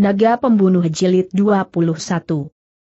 Naga Pembunuh Jilid 21.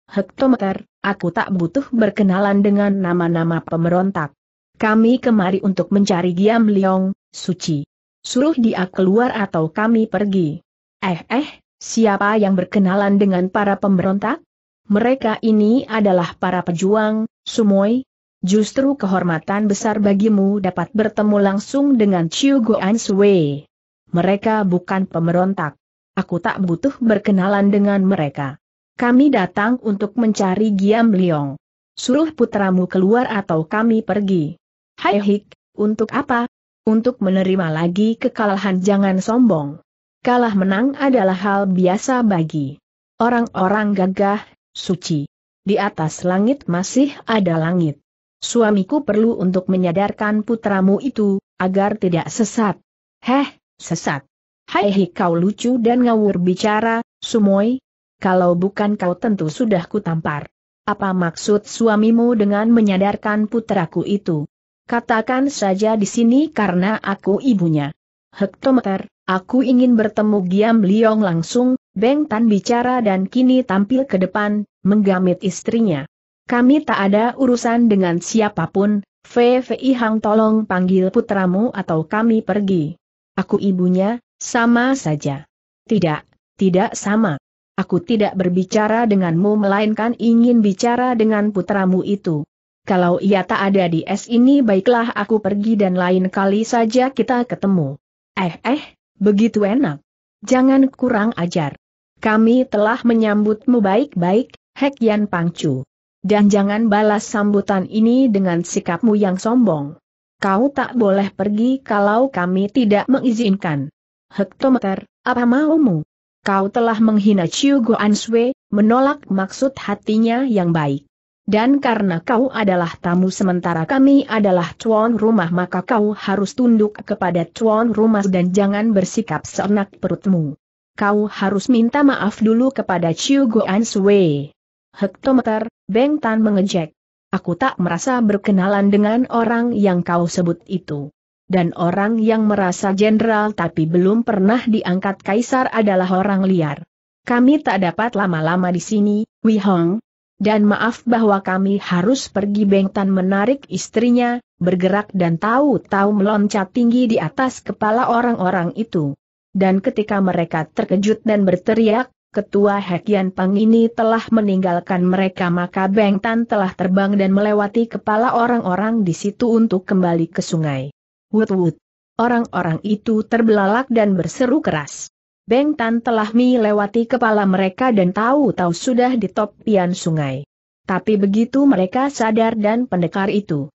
Hektometer, aku tak butuh berkenalan dengan nama-nama pemberontak. Kami kemari untuk mencari Giam Liang, suci. Suruh dia keluar atau kami pergi. Eh eh, siapa yang berkenalan dengan para pemberontak? Mereka ini adalah para pejuang, sumoy. Justru kehormatan besar bagimu dapat bertemu langsung dengan Chiu Goan Sui. Mereka bukan pemberontak aku tak butuh berkenalan dengan mereka. Kami datang untuk mencari Giam Liong. Suruh putramu keluar atau kami pergi. Hai Hik, untuk apa? Untuk menerima lagi kekalahan jangan sombong. Kalah menang adalah hal biasa bagi orang-orang gagah, suci. Di atas langit masih ada langit. Suamiku perlu untuk menyadarkan putramu itu, agar tidak sesat. Heh, sesat. Hai hi eh, kau lucu dan ngawur bicara, Sumoy. Kalau bukan kau tentu sudah kutampar. Apa maksud suamimu dengan menyadarkan putraku itu? Katakan saja di sini karena aku ibunya. Hektometer, aku ingin bertemu Giam Liong langsung, Beng Tan bicara dan kini tampil ke depan, menggamit istrinya. Kami tak ada urusan dengan siapapun, Fei Fei Hang tolong panggil putramu atau kami pergi. Aku ibunya, sama saja. Tidak, tidak sama. Aku tidak berbicara denganmu melainkan ingin bicara dengan putramu itu. Kalau ia tak ada di es ini baiklah aku pergi dan lain kali saja kita ketemu. Eh eh, begitu enak. Jangan kurang ajar. Kami telah menyambutmu baik-baik, Hek Yan Pangcu. Dan jangan balas sambutan ini dengan sikapmu yang sombong. Kau tak boleh pergi kalau kami tidak mengizinkan hektometer, apa maumu? Kau telah menghina Chiu Guan Sui, menolak maksud hatinya yang baik. Dan karena kau adalah tamu sementara kami adalah tuan rumah maka kau harus tunduk kepada tuan rumah dan jangan bersikap seenak perutmu. Kau harus minta maaf dulu kepada Chiu Guan Sui. Hektometer, Beng Tan mengejek. Aku tak merasa berkenalan dengan orang yang kau sebut itu dan orang yang merasa jenderal tapi belum pernah diangkat kaisar adalah orang liar. Kami tak dapat lama-lama di sini, Wei Hong. Dan maaf bahwa kami harus pergi Bengtan menarik istrinya, bergerak dan tahu-tahu meloncat tinggi di atas kepala orang-orang itu. Dan ketika mereka terkejut dan berteriak, ketua Hakian Pang ini telah meninggalkan mereka maka Beng Tan telah terbang dan melewati kepala orang-orang di situ untuk kembali ke sungai. Wut-wut. Orang-orang itu terbelalak dan berseru keras. Beng Tan telah melewati kepala mereka dan tahu-tahu sudah di topian sungai. Tapi begitu mereka sadar dan pendekar itu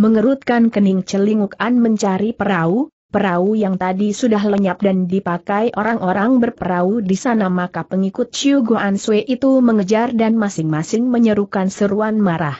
mengerutkan kening celingukan mencari perahu, perahu yang tadi sudah lenyap dan dipakai orang-orang berperahu di sana maka pengikut Chiu Guan Sui itu mengejar dan masing-masing menyerukan seruan marah.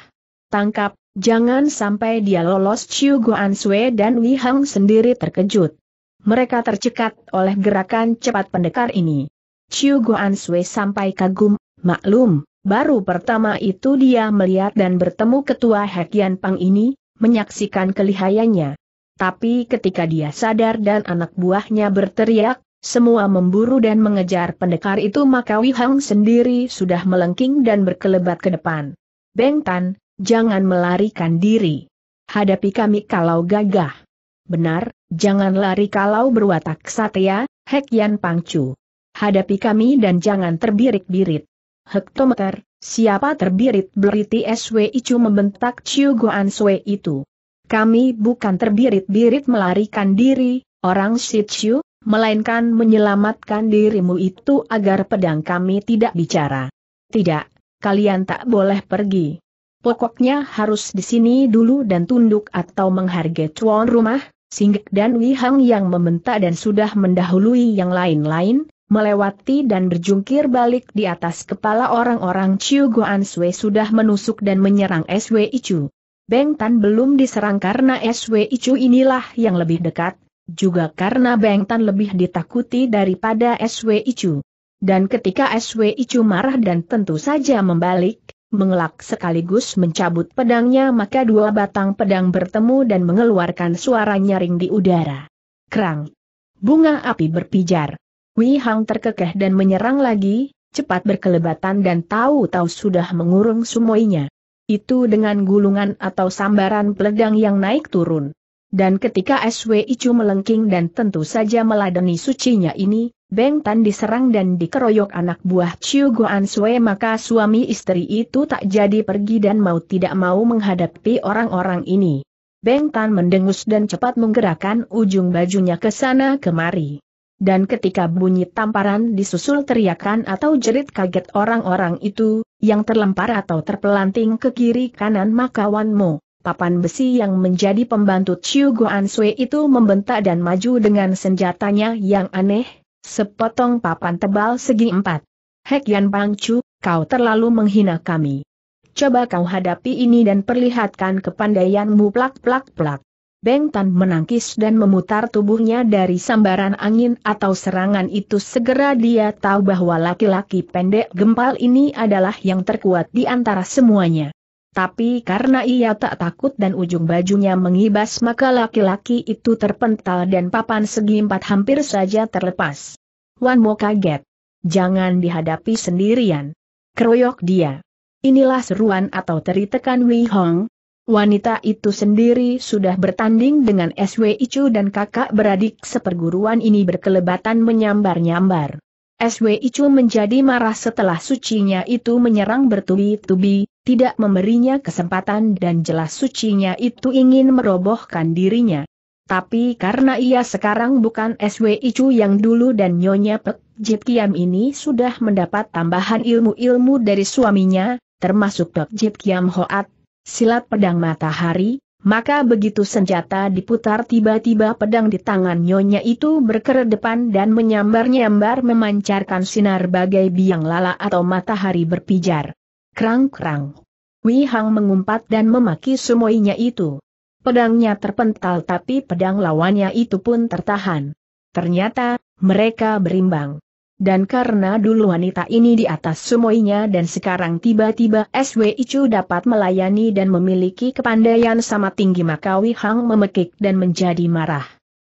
Tangkap, Jangan sampai dia lolos Chiu Guan Sui dan Wei Hang sendiri terkejut. Mereka tercekat oleh gerakan cepat pendekar ini. Chiu Guan Sui sampai kagum, maklum, baru pertama itu dia melihat dan bertemu ketua Hekian Pang ini, menyaksikan kelihayannya. Tapi ketika dia sadar dan anak buahnya berteriak, semua memburu dan mengejar pendekar itu maka Wei sendiri sudah melengking dan berkelebat ke depan. Beng Tan, jangan melarikan diri. Hadapi kami kalau gagah. Benar, jangan lari kalau berwatak satya, Hek Yan Pangcu. Hadapi kami dan jangan terbirik-birit. Hektometer, siapa terbirit-beriti SW Icu membentak Chiu Guan Sui itu. Kami bukan terbirit-birit melarikan diri, orang Shichu, melainkan menyelamatkan dirimu itu agar pedang kami tidak bicara. Tidak, kalian tak boleh pergi. Pokoknya harus di sini dulu dan tunduk atau menghargai tuan rumah, Singgek dan Wihang yang membentak dan sudah mendahului yang lain-lain, melewati dan berjungkir balik di atas kepala orang-orang Chiu Guan Sui sudah menusuk dan menyerang SW Icu. Beng Tan belum diserang karena SW Icu inilah yang lebih dekat, juga karena Beng Tan lebih ditakuti daripada SW Icu. Dan ketika SW Icu marah dan tentu saja membalik, mengelak sekaligus mencabut pedangnya maka dua batang pedang bertemu dan mengeluarkan suara nyaring di udara. Kerang. Bunga api berpijar. Wei Hang terkekeh dan menyerang lagi, cepat berkelebatan dan tahu-tahu sudah mengurung semuanya. Itu dengan gulungan atau sambaran peledang yang naik turun. Dan ketika SW Icu melengking dan tentu saja meladeni sucinya ini, Beng Tan diserang dan dikeroyok anak buah Chiu Guan Sui maka suami istri itu tak jadi pergi dan mau tidak mau menghadapi orang-orang ini. Beng Tan mendengus dan cepat menggerakkan ujung bajunya ke sana kemari. Dan ketika bunyi tamparan disusul teriakan atau jerit kaget orang-orang itu, yang terlempar atau terpelanting ke kiri kanan maka Wan papan besi yang menjadi pembantu Chiu Guan Sui itu membentak dan maju dengan senjatanya yang aneh, sepotong papan tebal segi empat. Hek Yan Pangcu, kau terlalu menghina kami. Coba kau hadapi ini dan perlihatkan kepandaianmu plak-plak-plak. Beng Tan menangkis dan memutar tubuhnya dari sambaran angin atau serangan itu segera dia tahu bahwa laki-laki pendek gempal ini adalah yang terkuat di antara semuanya. Tapi karena ia tak takut dan ujung bajunya mengibas maka laki-laki itu terpental dan papan segi empat hampir saja terlepas. Wan Mo kaget. Jangan dihadapi sendirian. Keroyok dia. Inilah seruan atau teritekan Wei Hong. Wanita itu sendiri sudah bertanding dengan SW Icu dan kakak beradik seperguruan ini berkelebatan menyambar-nyambar. SW Icu menjadi marah setelah sucinya itu menyerang bertubi-tubi, tidak memberinya kesempatan dan jelas sucinya itu ingin merobohkan dirinya. Tapi karena ia sekarang bukan SW Icu yang dulu dan Nyonya Pek Jit Kiam ini sudah mendapat tambahan ilmu-ilmu dari suaminya, termasuk Pek Jit Kiam Hoat, silat pedang matahari, maka begitu senjata diputar tiba-tiba pedang di tangan Nyonya itu berkeredepan dan menyambar-nyambar memancarkan sinar bagai biang lala atau matahari berpijar. Krang-krang. Hang mengumpat dan memaki semuanya itu. Pedangnya terpental tapi pedang lawannya itu pun tertahan. Ternyata, mereka berimbang. Dan karena dulu wanita ini di atas sumoinya dan sekarang tiba-tiba SW Icu dapat melayani dan memiliki kepandaian sama tinggi maka Hang memekik dan menjadi marah.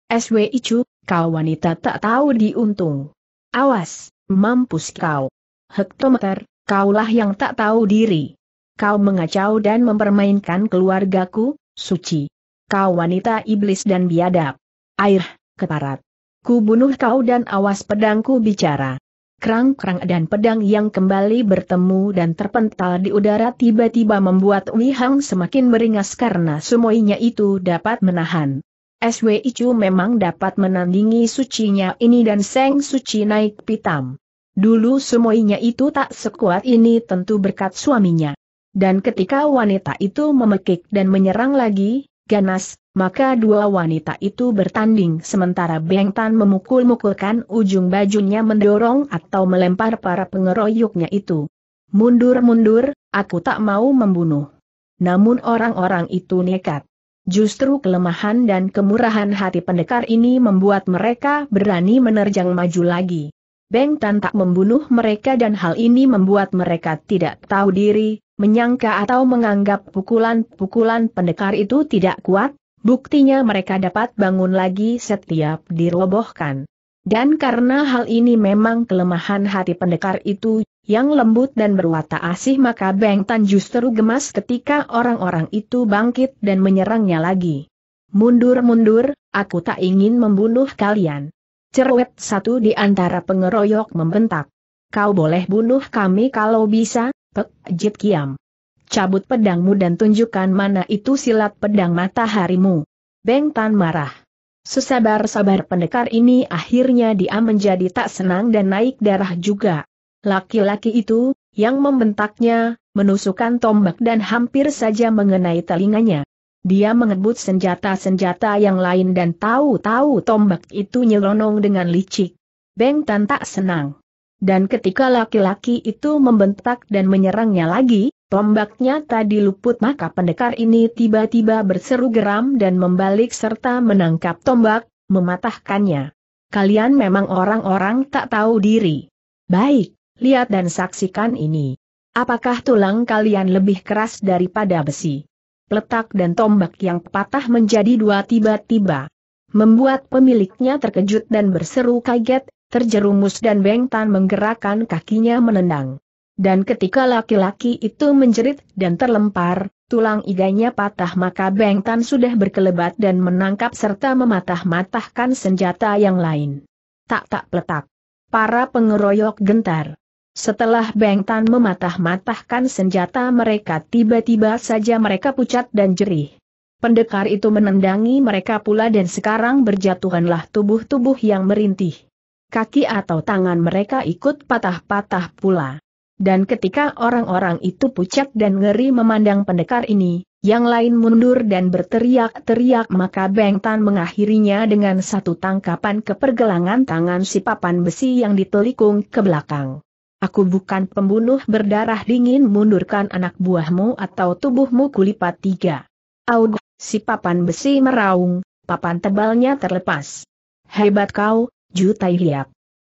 SW Icu, kau wanita tak tahu diuntung. Awas, mampus kau. Hektometer, kaulah yang tak tahu diri. Kau mengacau dan mempermainkan keluargaku, Suci. Kau wanita iblis dan biadab. Air, keparat. Ku bunuh kau dan awas pedangku bicara. Kerang-kerang dan pedang yang kembali bertemu dan terpental di udara tiba-tiba membuat Wihang semakin beringas karena semuanya itu dapat menahan. SW Icu memang dapat menandingi sucinya ini dan Seng Suci naik pitam. Dulu semuanya itu tak sekuat ini tentu berkat suaminya. Dan ketika wanita itu memekik dan menyerang lagi, ganas, maka dua wanita itu bertanding sementara Beng Tan memukul-mukulkan ujung bajunya mendorong atau melempar para pengeroyoknya itu. Mundur-mundur, aku tak mau membunuh. Namun orang-orang itu nekat. Justru kelemahan dan kemurahan hati pendekar ini membuat mereka berani menerjang maju lagi. Beng Tan tak membunuh mereka dan hal ini membuat mereka tidak tahu diri, menyangka atau menganggap pukulan-pukulan pendekar itu tidak kuat, buktinya mereka dapat bangun lagi setiap dirobohkan. Dan karena hal ini memang kelemahan hati pendekar itu, yang lembut dan berwatak asih maka Beng Tan justru gemas ketika orang-orang itu bangkit dan menyerangnya lagi. Mundur-mundur, aku tak ingin membunuh kalian. Cerwet satu di antara pengeroyok membentak. Kau boleh bunuh kami kalau bisa, Pek Jit Kiam. Cabut pedangmu dan tunjukkan mana itu silat pedang mataharimu. Beng Tan marah. Sesabar-sabar pendekar ini akhirnya dia menjadi tak senang dan naik darah juga. Laki-laki itu, yang membentaknya, menusukkan tombak dan hampir saja mengenai telinganya. Dia mengebut senjata-senjata yang lain dan tahu-tahu tombak itu nyelonong dengan licik. Beng Tan tak senang. Dan ketika laki-laki itu membentak dan menyerangnya lagi, tombaknya tadi luput maka pendekar ini tiba-tiba berseru geram dan membalik serta menangkap tombak, mematahkannya. Kalian memang orang-orang tak tahu diri. Baik, lihat dan saksikan ini. Apakah tulang kalian lebih keras daripada besi? Letak dan tombak yang patah menjadi dua tiba-tiba. Membuat pemiliknya terkejut dan berseru kaget, terjerumus dan Bengtan menggerakkan kakinya menendang. Dan ketika laki-laki itu menjerit dan terlempar, tulang iganya patah maka Bengtan sudah berkelebat dan menangkap serta mematah-matahkan senjata yang lain. Tak-tak peletak. Para pengeroyok gentar. Setelah Bengtan mematah-matahkan senjata mereka tiba-tiba saja mereka pucat dan jerih. Pendekar itu menendangi mereka pula dan sekarang berjatuhanlah tubuh-tubuh yang merintih kaki atau tangan mereka ikut patah-patah pula. Dan ketika orang-orang itu pucat dan ngeri memandang pendekar ini, yang lain mundur dan berteriak-teriak maka Bengtan mengakhirinya dengan satu tangkapan ke pergelangan tangan si papan besi yang ditelikung ke belakang. Aku bukan pembunuh berdarah dingin mundurkan anak buahmu atau tubuhmu kulipat tiga. Aug, si papan besi meraung, papan tebalnya terlepas. Hebat kau, Ju Tai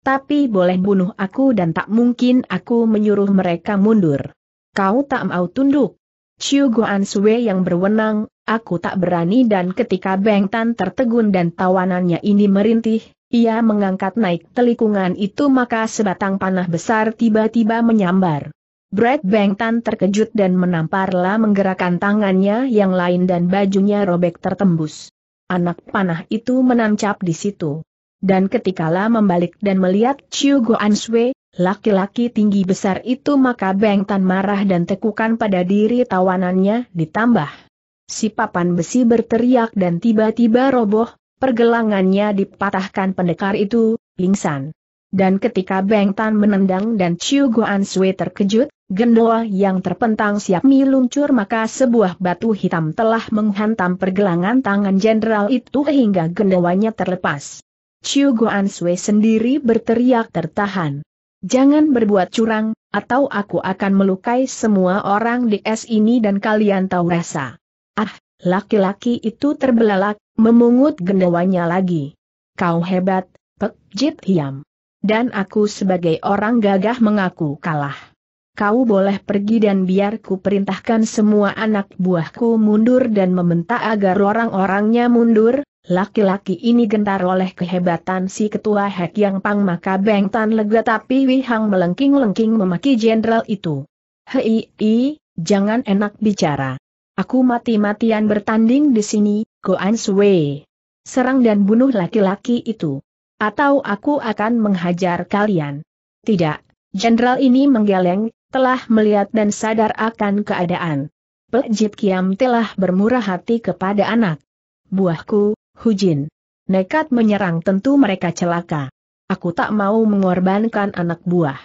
Tapi boleh bunuh aku dan tak mungkin aku menyuruh mereka mundur. Kau tak mau tunduk. Chiu Guan Sue yang berwenang, aku tak berani dan ketika Beng Tan tertegun dan tawanannya ini merintih, ia mengangkat naik telikungan itu maka sebatang panah besar tiba-tiba menyambar. Brad Tan terkejut dan menamparlah menggerakkan tangannya yang lain dan bajunya robek tertembus. Anak panah itu menancap di situ dan ketika La membalik dan melihat Chiu Guan Sui, laki-laki tinggi besar itu maka Beng Tan marah dan tekukan pada diri tawanannya ditambah. Si papan besi berteriak dan tiba-tiba roboh, pergelangannya dipatahkan pendekar itu, pingsan. Dan ketika Beng Tan menendang dan Chiu Guan Sui terkejut, gendoa yang terpentang siap meluncur maka sebuah batu hitam telah menghantam pergelangan tangan jenderal itu hingga gendawanya terlepas. Chiu Guan Sui sendiri berteriak tertahan. Jangan berbuat curang, atau aku akan melukai semua orang di es ini dan kalian tahu rasa. Ah, laki-laki itu terbelalak, memungut gendawanya lagi. Kau hebat, Pek Jit Hiam. Dan aku sebagai orang gagah mengaku kalah kau boleh pergi dan biarku perintahkan semua anak buahku mundur dan meminta agar orang-orangnya mundur, laki-laki ini gentar oleh kehebatan si ketua Hek Yang Pang maka Beng Tan lega tapi Wihang melengking-lengking memaki jenderal itu. Hei, i, jangan enak bicara. Aku mati-matian bertanding di sini, An Sui. Serang dan bunuh laki-laki itu. Atau aku akan menghajar kalian. Tidak, jenderal ini menggeleng, telah melihat dan sadar akan keadaan. Pejit Kiam telah bermurah hati kepada anak. Buahku, Hujin. Nekat menyerang tentu mereka celaka. Aku tak mau mengorbankan anak buah.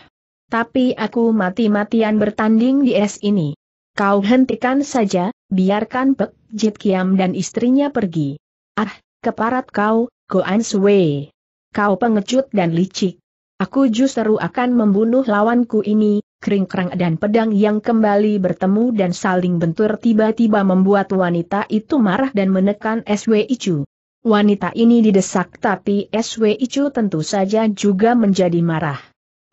Tapi aku mati-matian bertanding di es ini. Kau hentikan saja, biarkan Pek Jit Kiam dan istrinya pergi. Ah, keparat kau, Goan Sui. Kau pengecut dan licik. Aku justru akan membunuh lawanku ini, Kering keringkrang dan pedang yang kembali bertemu dan saling bentur tiba-tiba membuat wanita itu marah dan menekan SW Icu. Wanita ini didesak tapi SW Icu tentu saja juga menjadi marah.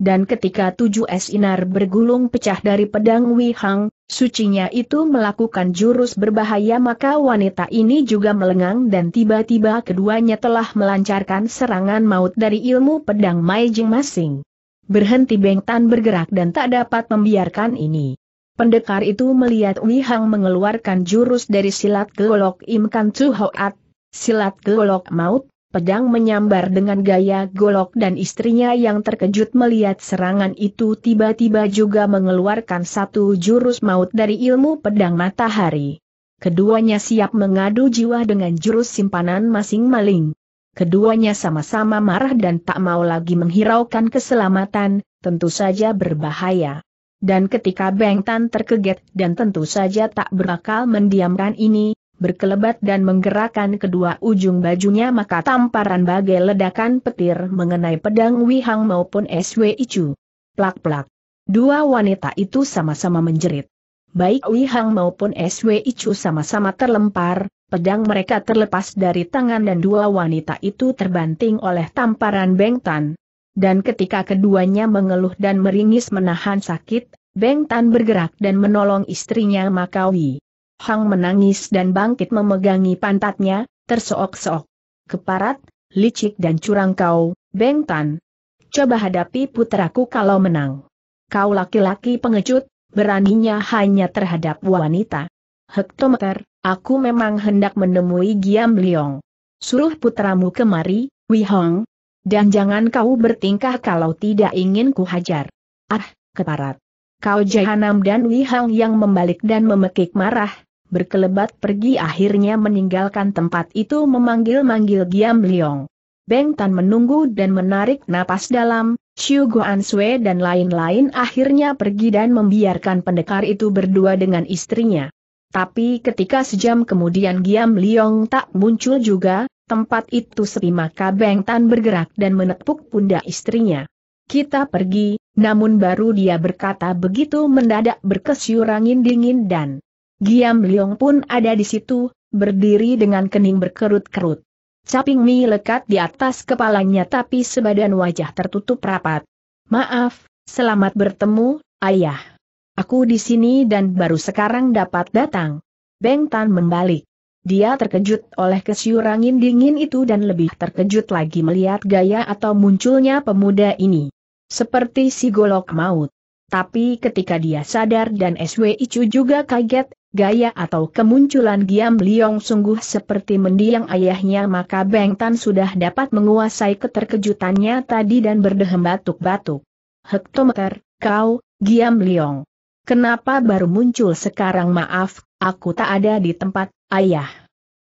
Dan ketika tujuh es inar bergulung pecah dari pedang Wihang, sucinya itu melakukan jurus berbahaya maka wanita ini juga melengang dan tiba-tiba keduanya telah melancarkan serangan maut dari ilmu pedang Maijing masing. Berhenti Beng Tan bergerak dan tak dapat membiarkan ini. Pendekar itu melihat Wei Hang mengeluarkan jurus dari silat golok Im Kan Chu Hoat, silat golok maut, pedang menyambar dengan gaya golok dan istrinya yang terkejut melihat serangan itu tiba-tiba juga mengeluarkan satu jurus maut dari ilmu pedang matahari. Keduanya siap mengadu jiwa dengan jurus simpanan masing maling keduanya sama-sama marah dan tak mau lagi menghiraukan keselamatan, tentu saja berbahaya. Dan ketika Beng Tan terkeget dan tentu saja tak berakal mendiamkan ini, berkelebat dan menggerakkan kedua ujung bajunya maka tamparan bagai ledakan petir mengenai pedang Wihang maupun SW Icu. Plak-plak. Dua wanita itu sama-sama menjerit. Baik Wihang maupun SW Icu sama-sama terlempar, pedang mereka terlepas dari tangan dan dua wanita itu terbanting oleh tamparan Beng Tan. Dan ketika keduanya mengeluh dan meringis menahan sakit, Beng Tan bergerak dan menolong istrinya Makawi. Hang menangis dan bangkit memegangi pantatnya, tersook-sook. Keparat, licik dan curang kau, Beng Tan. Coba hadapi putraku kalau menang. Kau laki-laki pengecut, beraninya hanya terhadap wanita. Hektometer, Aku memang hendak menemui Giam Liong. Suruh putramu kemari, Hong. Dan jangan kau bertingkah kalau tidak ingin ku hajar. Ah, keparat. Kau Jahanam dan Hong yang membalik dan memekik marah, berkelebat pergi akhirnya meninggalkan tempat itu memanggil-manggil Giam Liong. Beng Tan menunggu dan menarik napas dalam, Xiu Guan Sui dan lain-lain akhirnya pergi dan membiarkan pendekar itu berdua dengan istrinya. Tapi ketika sejam kemudian Giam Liong tak muncul juga, tempat itu sepi maka Beng Tan bergerak dan menepuk pundak istrinya. Kita pergi, namun baru dia berkata begitu mendadak berkesyur angin dingin dan Giam Liong pun ada di situ, berdiri dengan kening berkerut-kerut. Caping Mi lekat di atas kepalanya tapi sebadan wajah tertutup rapat. Maaf, selamat bertemu, ayah. Aku di sini dan baru sekarang dapat datang. Beng Tan membalik. Dia terkejut oleh kesyurangin dingin itu dan lebih terkejut lagi melihat gaya atau munculnya pemuda ini. Seperti si golok maut. Tapi ketika dia sadar dan SW Icu juga kaget, gaya atau kemunculan Giam Liong sungguh seperti mendiang ayahnya maka Beng Tan sudah dapat menguasai keterkejutannya tadi dan berdehem batuk-batuk. Hektometer, kau, Giam Liong. Kenapa baru muncul sekarang maaf, aku tak ada di tempat, ayah.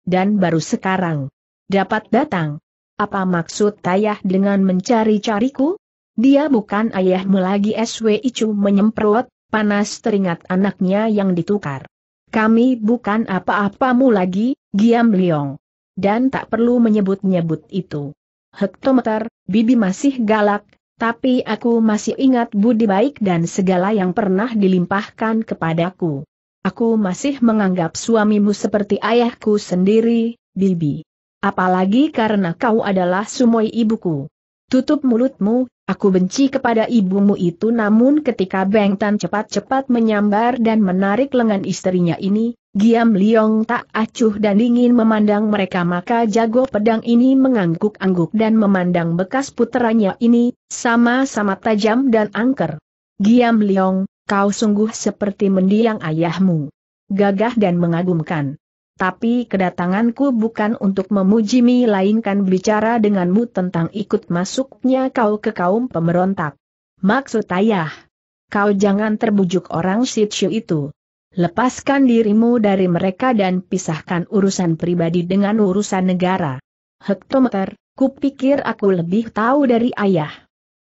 Dan baru sekarang. Dapat datang. Apa maksud ayah dengan mencari-cariku? Dia bukan ayahmu lagi SW Icu menyemprot, panas teringat anaknya yang ditukar. Kami bukan apa-apamu lagi, Giam Liong. Dan tak perlu menyebut-nyebut itu. Hektometer, Bibi masih galak, tapi aku masih ingat budi baik dan segala yang pernah dilimpahkan kepadaku. Aku masih menganggap suamimu seperti ayahku sendiri, Bibi. Apalagi karena kau adalah sumoi ibuku. Tutup mulutmu, Aku benci kepada ibumu itu namun ketika Beng Tan cepat-cepat menyambar dan menarik lengan istrinya ini, Giam Liong tak acuh dan dingin memandang mereka maka jago pedang ini mengangguk-angguk dan memandang bekas puteranya ini, sama-sama tajam dan angker. Giam Liong, kau sungguh seperti mendiang ayahmu. Gagah dan mengagumkan. Tapi kedatanganku bukan untuk memujimu melainkan bicara denganmu tentang ikut masuknya kau ke kaum pemberontak. Maksud ayah, kau jangan terbujuk orang Sitsu itu. Lepaskan dirimu dari mereka dan pisahkan urusan pribadi dengan urusan negara. Hektometer, kupikir aku lebih tahu dari ayah.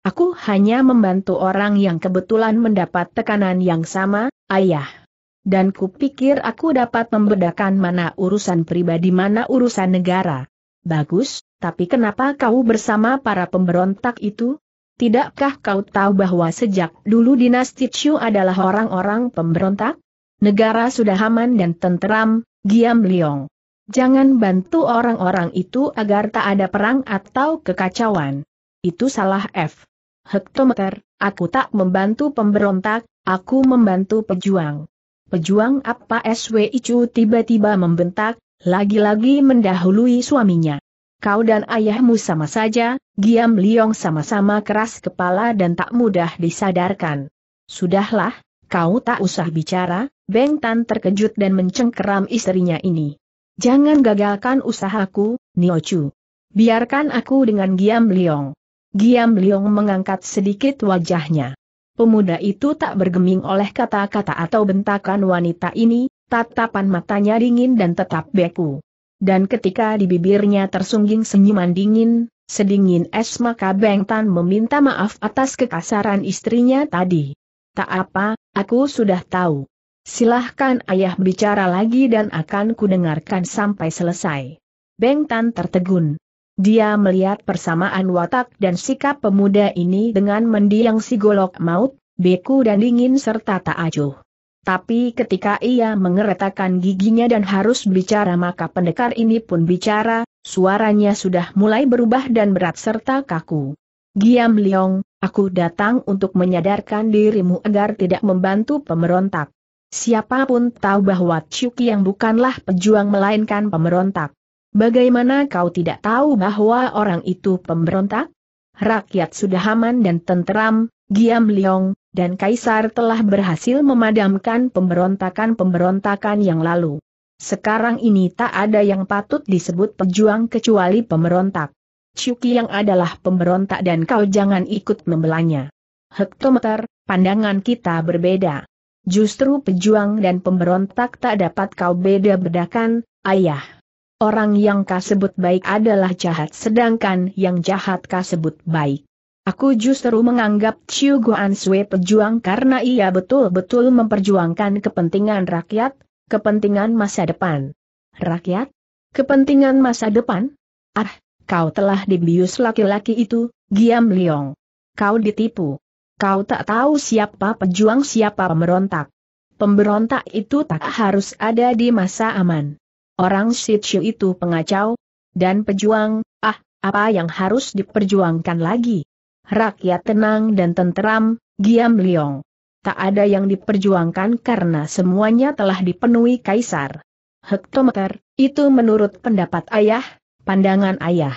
Aku hanya membantu orang yang kebetulan mendapat tekanan yang sama, ayah dan kupikir aku dapat membedakan mana urusan pribadi mana urusan negara. Bagus, tapi kenapa kau bersama para pemberontak itu? Tidakkah kau tahu bahwa sejak dulu dinasti Chu adalah orang-orang pemberontak? Negara sudah aman dan tenteram, Giam Liong. Jangan bantu orang-orang itu agar tak ada perang atau kekacauan. Itu salah F. Hektometer, aku tak membantu pemberontak, aku membantu pejuang. Pejuang apa SW Icu tiba-tiba membentak, lagi-lagi mendahului suaminya. Kau dan ayahmu sama saja, Giam Liong sama-sama keras kepala dan tak mudah disadarkan. Sudahlah, kau tak usah bicara, Beng Tan terkejut dan mencengkeram istrinya ini. Jangan gagalkan usahaku, Chu. Biarkan aku dengan Giam Liong. Giam Liong mengangkat sedikit wajahnya. Pemuda itu tak bergeming oleh kata-kata atau bentakan wanita ini, tatapan matanya dingin dan tetap beku. Dan ketika di bibirnya tersungging senyuman dingin, sedingin es maka Beng Tan meminta maaf atas kekasaran istrinya tadi. Tak apa, aku sudah tahu. Silahkan ayah bicara lagi dan akan kudengarkan sampai selesai. Beng Tan tertegun, dia melihat persamaan watak dan sikap pemuda ini dengan mendiang si golok maut, beku dan dingin serta tak acuh. Tapi ketika ia mengeretakan giginya dan harus bicara maka pendekar ini pun bicara, suaranya sudah mulai berubah dan berat serta kaku. Giam Leong, aku datang untuk menyadarkan dirimu agar tidak membantu pemberontak. Siapapun tahu bahwa Chuki yang bukanlah pejuang melainkan pemberontak. Bagaimana kau tidak tahu bahwa orang itu pemberontak? Rakyat sudah aman dan tenteram, Giam Leong, dan Kaisar telah berhasil memadamkan pemberontakan-pemberontakan yang lalu. Sekarang ini tak ada yang patut disebut pejuang kecuali pemberontak. Cuki yang adalah pemberontak dan kau jangan ikut membelanya. Hektometer, pandangan kita berbeda. Justru pejuang dan pemberontak tak dapat kau beda-bedakan, ayah. Orang yang kasebut baik adalah jahat sedangkan yang jahat kasebut baik. Aku justru menganggap Chiu Guan Sui pejuang karena ia betul-betul memperjuangkan kepentingan rakyat, kepentingan masa depan. Rakyat? Kepentingan masa depan? Ah, kau telah dibius laki-laki itu, Giam Liong. Kau ditipu. Kau tak tahu siapa pejuang siapa pemberontak. Pemberontak itu tak harus ada di masa aman. Orang Sitsu itu pengacau, dan pejuang, ah, apa yang harus diperjuangkan lagi? Rakyat tenang dan tenteram, Giam Liong. Tak ada yang diperjuangkan karena semuanya telah dipenuhi kaisar. Hektometer, itu menurut pendapat ayah, pandangan ayah.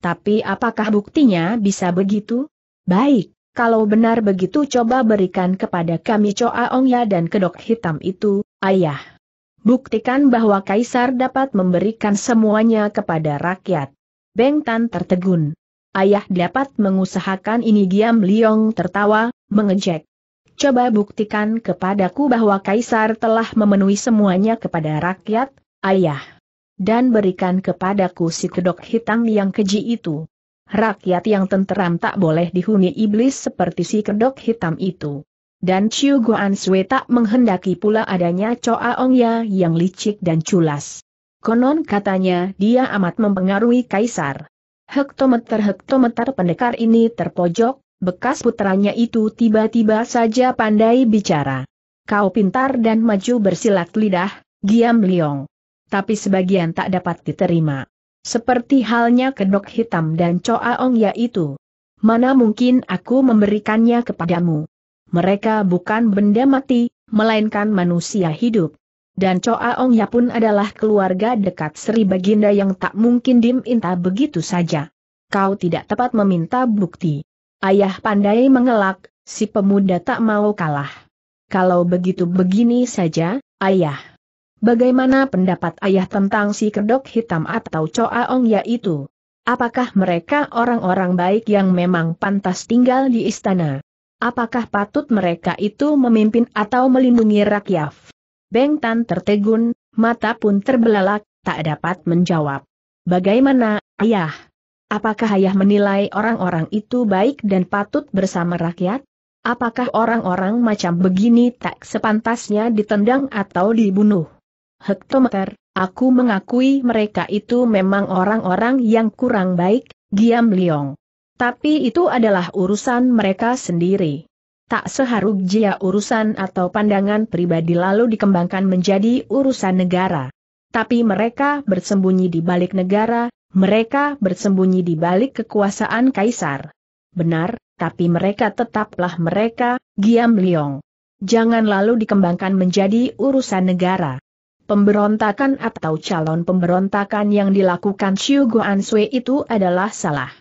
Tapi apakah buktinya bisa begitu? Baik, kalau benar begitu coba berikan kepada kami Choa Ongya dan kedok hitam itu, ayah buktikan bahwa kaisar dapat memberikan semuanya kepada rakyat. Beng Tan tertegun. Ayah dapat mengusahakan ini Giam Liong tertawa, mengejek. Coba buktikan kepadaku bahwa kaisar telah memenuhi semuanya kepada rakyat, ayah. Dan berikan kepadaku si kedok hitam yang keji itu. Rakyat yang tenteram tak boleh dihuni iblis seperti si kedok hitam itu. Dan Chiu Guan Sui tak menghendaki pula adanya Choa Ya yang licik dan culas. Konon katanya dia amat mempengaruhi kaisar. Hektometer-hektometer pendekar ini terpojok, bekas putranya itu tiba-tiba saja pandai bicara. Kau pintar dan maju bersilat lidah, Giam liong. Tapi sebagian tak dapat diterima. Seperti halnya kedok hitam dan Choa Ongya itu. Mana mungkin aku memberikannya kepadamu? Mereka bukan benda mati, melainkan manusia hidup. Dan Coa Ong ya pun adalah keluarga dekat Sri Baginda yang tak mungkin diminta begitu saja. Kau tidak tepat meminta bukti. Ayah pandai mengelak, si pemuda tak mau kalah. Kalau begitu begini saja, ayah. Bagaimana pendapat ayah tentang si kedok hitam atau Coa Ong ya itu? Apakah mereka orang-orang baik yang memang pantas tinggal di istana? Apakah patut mereka itu memimpin atau melindungi rakyat? Beng Tan tertegun, mata pun terbelalak, tak dapat menjawab. Bagaimana, ayah? Apakah ayah menilai orang-orang itu baik dan patut bersama rakyat? Apakah orang-orang macam begini tak sepantasnya ditendang atau dibunuh? Hektometer, aku mengakui mereka itu memang orang-orang yang kurang baik, diam Liong. Tapi itu adalah urusan mereka sendiri. Tak seharusnya urusan atau pandangan pribadi lalu dikembangkan menjadi urusan negara. Tapi mereka bersembunyi di balik negara, mereka bersembunyi di balik kekuasaan kaisar. Benar, tapi mereka tetaplah mereka, Giam Liong. Jangan lalu dikembangkan menjadi urusan negara. Pemberontakan atau calon pemberontakan yang dilakukan Xiu Guan Sui itu adalah salah.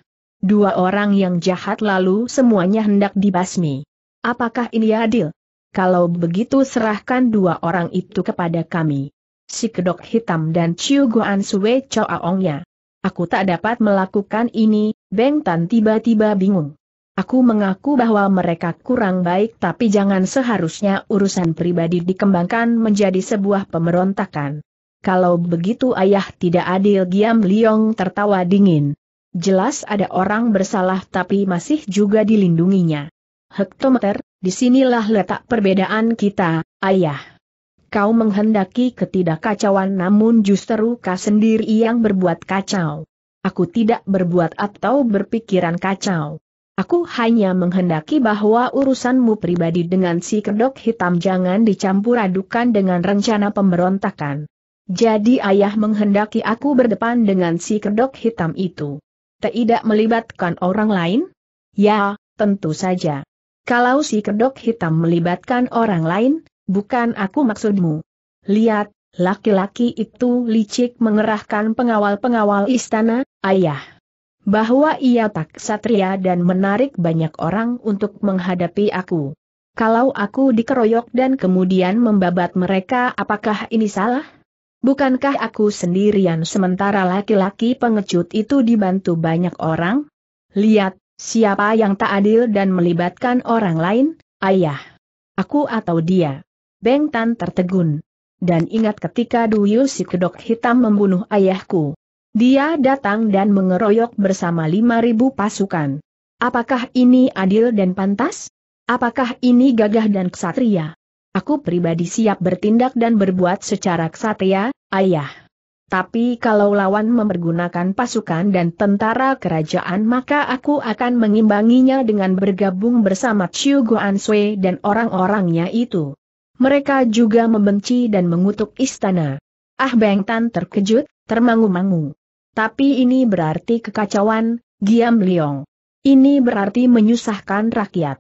Dua orang yang jahat lalu semuanya hendak dibasmi. Apakah ini adil? Kalau begitu serahkan dua orang itu kepada kami. Si kedok hitam dan Chiu Guan Sue Chow Aongnya. Aku tak dapat melakukan ini, Beng Tan tiba-tiba bingung. Aku mengaku bahwa mereka kurang baik tapi jangan seharusnya urusan pribadi dikembangkan menjadi sebuah pemberontakan. Kalau begitu ayah tidak adil Giam Liong tertawa dingin. Jelas ada orang bersalah tapi masih juga dilindunginya. Hektometer, disinilah letak perbedaan kita, ayah. Kau menghendaki ketidakkacauan namun justru kau sendiri yang berbuat kacau. Aku tidak berbuat atau berpikiran kacau. Aku hanya menghendaki bahwa urusanmu pribadi dengan si kedok hitam jangan dicampur adukan dengan rencana pemberontakan. Jadi ayah menghendaki aku berdepan dengan si kedok hitam itu tidak melibatkan orang lain? Ya, tentu saja. Kalau si kedok hitam melibatkan orang lain, bukan aku maksudmu. Lihat, laki-laki itu licik mengerahkan pengawal-pengawal istana, ayah. Bahwa ia tak satria dan menarik banyak orang untuk menghadapi aku. Kalau aku dikeroyok dan kemudian membabat mereka apakah ini salah? Bukankah aku sendirian sementara laki-laki pengecut itu dibantu banyak orang? Lihat, siapa yang tak adil dan melibatkan orang lain, ayah. Aku atau dia. Beng Tan tertegun. Dan ingat ketika Duyu si kedok hitam membunuh ayahku. Dia datang dan mengeroyok bersama lima ribu pasukan. Apakah ini adil dan pantas? Apakah ini gagah dan kesatria? Aku pribadi siap bertindak dan berbuat secara ksatria, ayah. Tapi kalau lawan memergunakan pasukan dan tentara kerajaan maka aku akan mengimbanginya dengan bergabung bersama Chiu Guan Sui dan orang-orangnya itu. Mereka juga membenci dan mengutuk istana. Ah Beng Tan terkejut, termangu-mangu. Tapi ini berarti kekacauan, Giam Liong. Ini berarti menyusahkan rakyat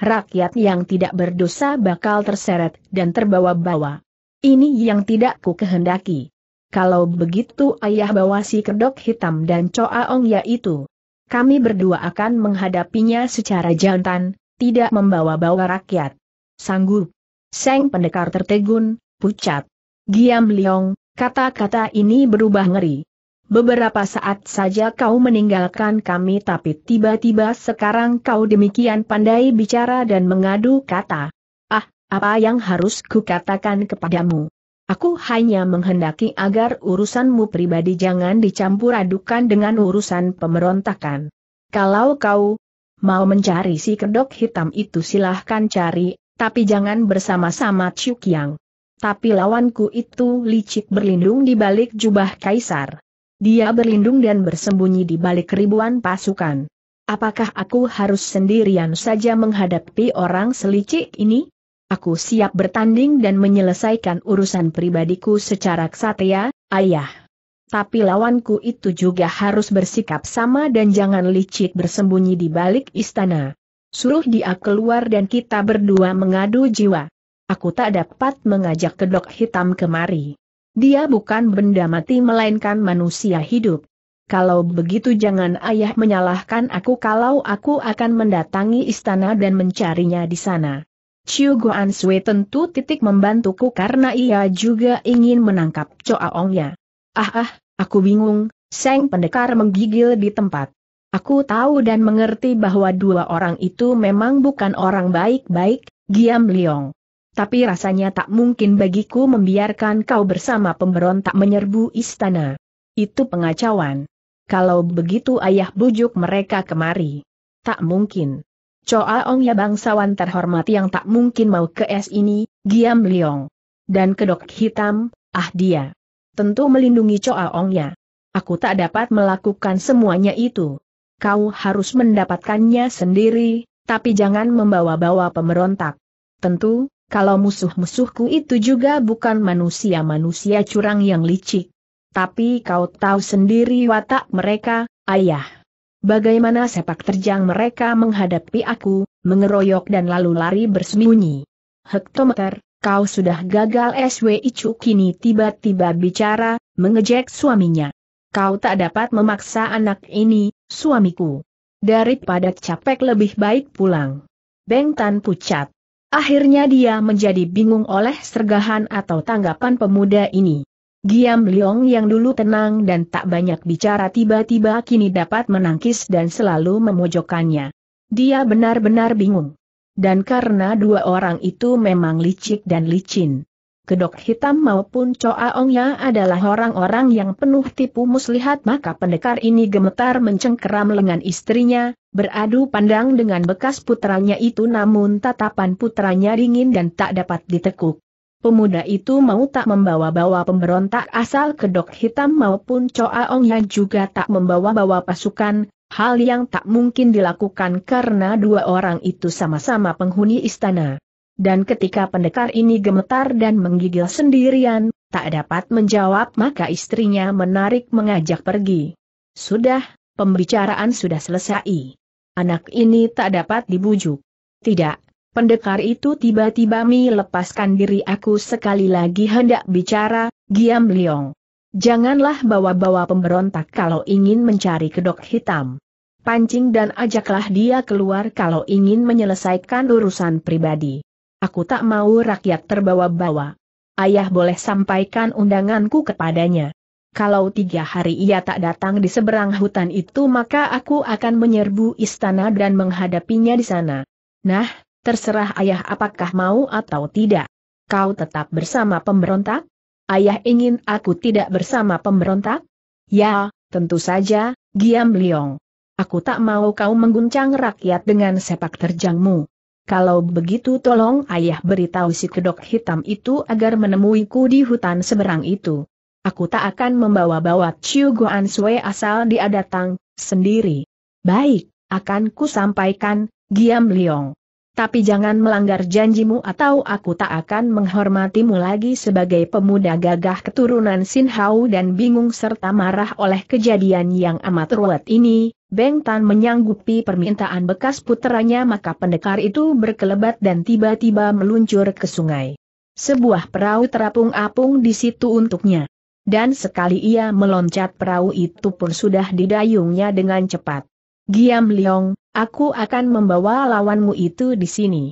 rakyat yang tidak berdosa bakal terseret dan terbawa-bawa. Ini yang tidak ku kehendaki. Kalau begitu ayah bawa si kedok hitam dan coaong yaitu. Kami berdua akan menghadapinya secara jantan, tidak membawa-bawa rakyat. Sanggup. Seng pendekar tertegun, pucat. Giam Liong, kata-kata ini berubah ngeri. Beberapa saat saja kau meninggalkan kami tapi tiba-tiba sekarang kau demikian pandai bicara dan mengadu kata. Ah, apa yang harus kukatakan kepadamu? Aku hanya menghendaki agar urusanmu pribadi jangan dicampur adukan dengan urusan pemberontakan. Kalau kau mau mencari si kedok hitam itu silahkan cari, tapi jangan bersama-sama Chukyang. Tapi lawanku itu licik berlindung di balik jubah kaisar. Dia berlindung dan bersembunyi di balik ribuan pasukan. Apakah aku harus sendirian saja menghadapi orang selicik ini? Aku siap bertanding dan menyelesaikan urusan pribadiku secara ksatria, ayah. Tapi lawanku itu juga harus bersikap sama dan jangan licik bersembunyi di balik istana. Suruh dia keluar dan kita berdua mengadu jiwa. Aku tak dapat mengajak kedok hitam kemari. Dia bukan benda mati melainkan manusia hidup. Kalau begitu jangan ayah menyalahkan aku kalau aku akan mendatangi istana dan mencarinya di sana. Chiu Guan Sui tentu titik membantuku karena ia juga ingin menangkap Ongnya. Ah ah, aku bingung, Seng Pendekar menggigil di tempat. Aku tahu dan mengerti bahwa dua orang itu memang bukan orang baik-baik, Giam Liong. Tapi rasanya tak mungkin bagiku membiarkan kau bersama pemberontak menyerbu istana. Itu pengacauan. Kalau begitu ayah bujuk mereka kemari. Tak mungkin. Coa Ong ya bangsawan terhormat yang tak mungkin mau ke es ini, Giam Liong. Dan kedok hitam, ah dia. Tentu melindungi Coa Ong ya. Aku tak dapat melakukan semuanya itu. Kau harus mendapatkannya sendiri, tapi jangan membawa-bawa pemberontak. Tentu, kalau musuh-musuhku itu juga bukan manusia-manusia curang yang licik. Tapi kau tahu sendiri watak mereka, ayah. Bagaimana sepak terjang mereka menghadapi aku, mengeroyok dan lalu lari bersembunyi. Hektometer, kau sudah gagal SW Icu kini tiba-tiba bicara, mengejek suaminya. Kau tak dapat memaksa anak ini, suamiku. Daripada capek lebih baik pulang. Beng Tan pucat. Akhirnya dia menjadi bingung oleh sergahan atau tanggapan pemuda ini. Giam Liong yang dulu tenang dan tak banyak bicara tiba-tiba kini dapat menangkis dan selalu memojokkannya. Dia benar-benar bingung. Dan karena dua orang itu memang licik dan licin. Kedok Hitam maupun Coaongnya adalah orang-orang yang penuh tipu muslihat maka pendekar ini gemetar mencengkeram lengan istrinya, beradu pandang dengan bekas putranya itu namun tatapan putranya dingin dan tak dapat ditekuk. Pemuda itu mau tak membawa-bawa pemberontak asal Kedok Hitam maupun Coaongnya juga tak membawa-bawa pasukan, hal yang tak mungkin dilakukan karena dua orang itu sama-sama penghuni istana dan ketika pendekar ini gemetar dan menggigil sendirian, tak dapat menjawab maka istrinya menarik mengajak pergi. Sudah, pembicaraan sudah selesai. Anak ini tak dapat dibujuk. Tidak, Pendekar itu tiba-tiba melepaskan diri aku sekali lagi hendak bicara, Giam Liong. Janganlah bawa-bawa pemberontak kalau ingin mencari kedok hitam. Pancing dan ajaklah dia keluar kalau ingin menyelesaikan urusan pribadi. Aku tak mau rakyat terbawa-bawa. Ayah boleh sampaikan undanganku kepadanya. Kalau tiga hari ia tak datang di seberang hutan itu maka aku akan menyerbu istana dan menghadapinya di sana. Nah, terserah ayah apakah mau atau tidak. Kau tetap bersama pemberontak? Ayah ingin aku tidak bersama pemberontak? Ya, tentu saja, Giam Liong. Aku tak mau kau mengguncang rakyat dengan sepak terjangmu. Kalau begitu tolong ayah beritahu si kedok hitam itu agar menemuiku di hutan seberang itu. Aku tak akan membawa-bawa Chiu Guan Sui asal dia datang, sendiri. Baik, akan ku sampaikan, Giam Liong. Tapi jangan melanggar janjimu atau aku tak akan menghormatimu lagi sebagai pemuda gagah keturunan Sin Hau dan bingung serta marah oleh kejadian yang amat ruwet ini, Beng Tan menyanggupi permintaan bekas puteranya maka pendekar itu berkelebat dan tiba-tiba meluncur ke sungai. Sebuah perahu terapung-apung di situ untuknya. Dan sekali ia meloncat perahu itu pun sudah didayungnya dengan cepat. Giam Liong, aku akan membawa lawanmu itu di sini.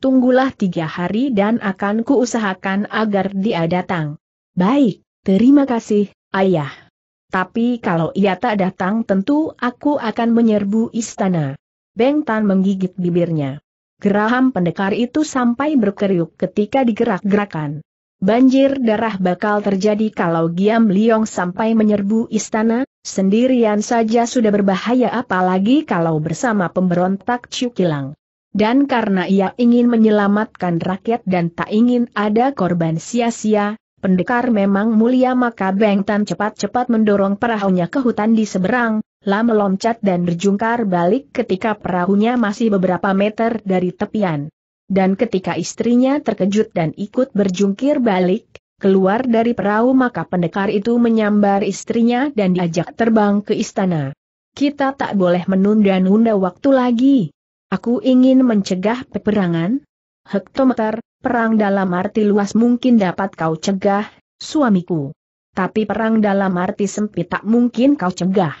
Tunggulah tiga hari dan akan kuusahakan agar dia datang. Baik, terima kasih, ayah. Tapi kalau ia tak datang tentu aku akan menyerbu istana. Beng Tan menggigit bibirnya. Geraham pendekar itu sampai berkeriuk ketika digerak-gerakan. Banjir darah bakal terjadi kalau Giam Liong sampai menyerbu istana, sendirian saja sudah berbahaya apalagi kalau bersama pemberontak Cukilang. Dan karena ia ingin menyelamatkan rakyat dan tak ingin ada korban sia-sia, pendekar memang mulia maka Beng Tan cepat-cepat mendorong perahunya ke hutan di seberang, lalu meloncat dan berjungkar balik ketika perahunya masih beberapa meter dari tepian. Dan ketika istrinya terkejut dan ikut berjungkir balik, keluar dari perahu maka pendekar itu menyambar istrinya dan diajak terbang ke istana. Kita tak boleh menunda-nunda waktu lagi. Aku ingin mencegah peperangan. Hektometer, Perang dalam arti luas mungkin dapat kau cegah, suamiku. Tapi perang dalam arti sempit tak mungkin kau cegah.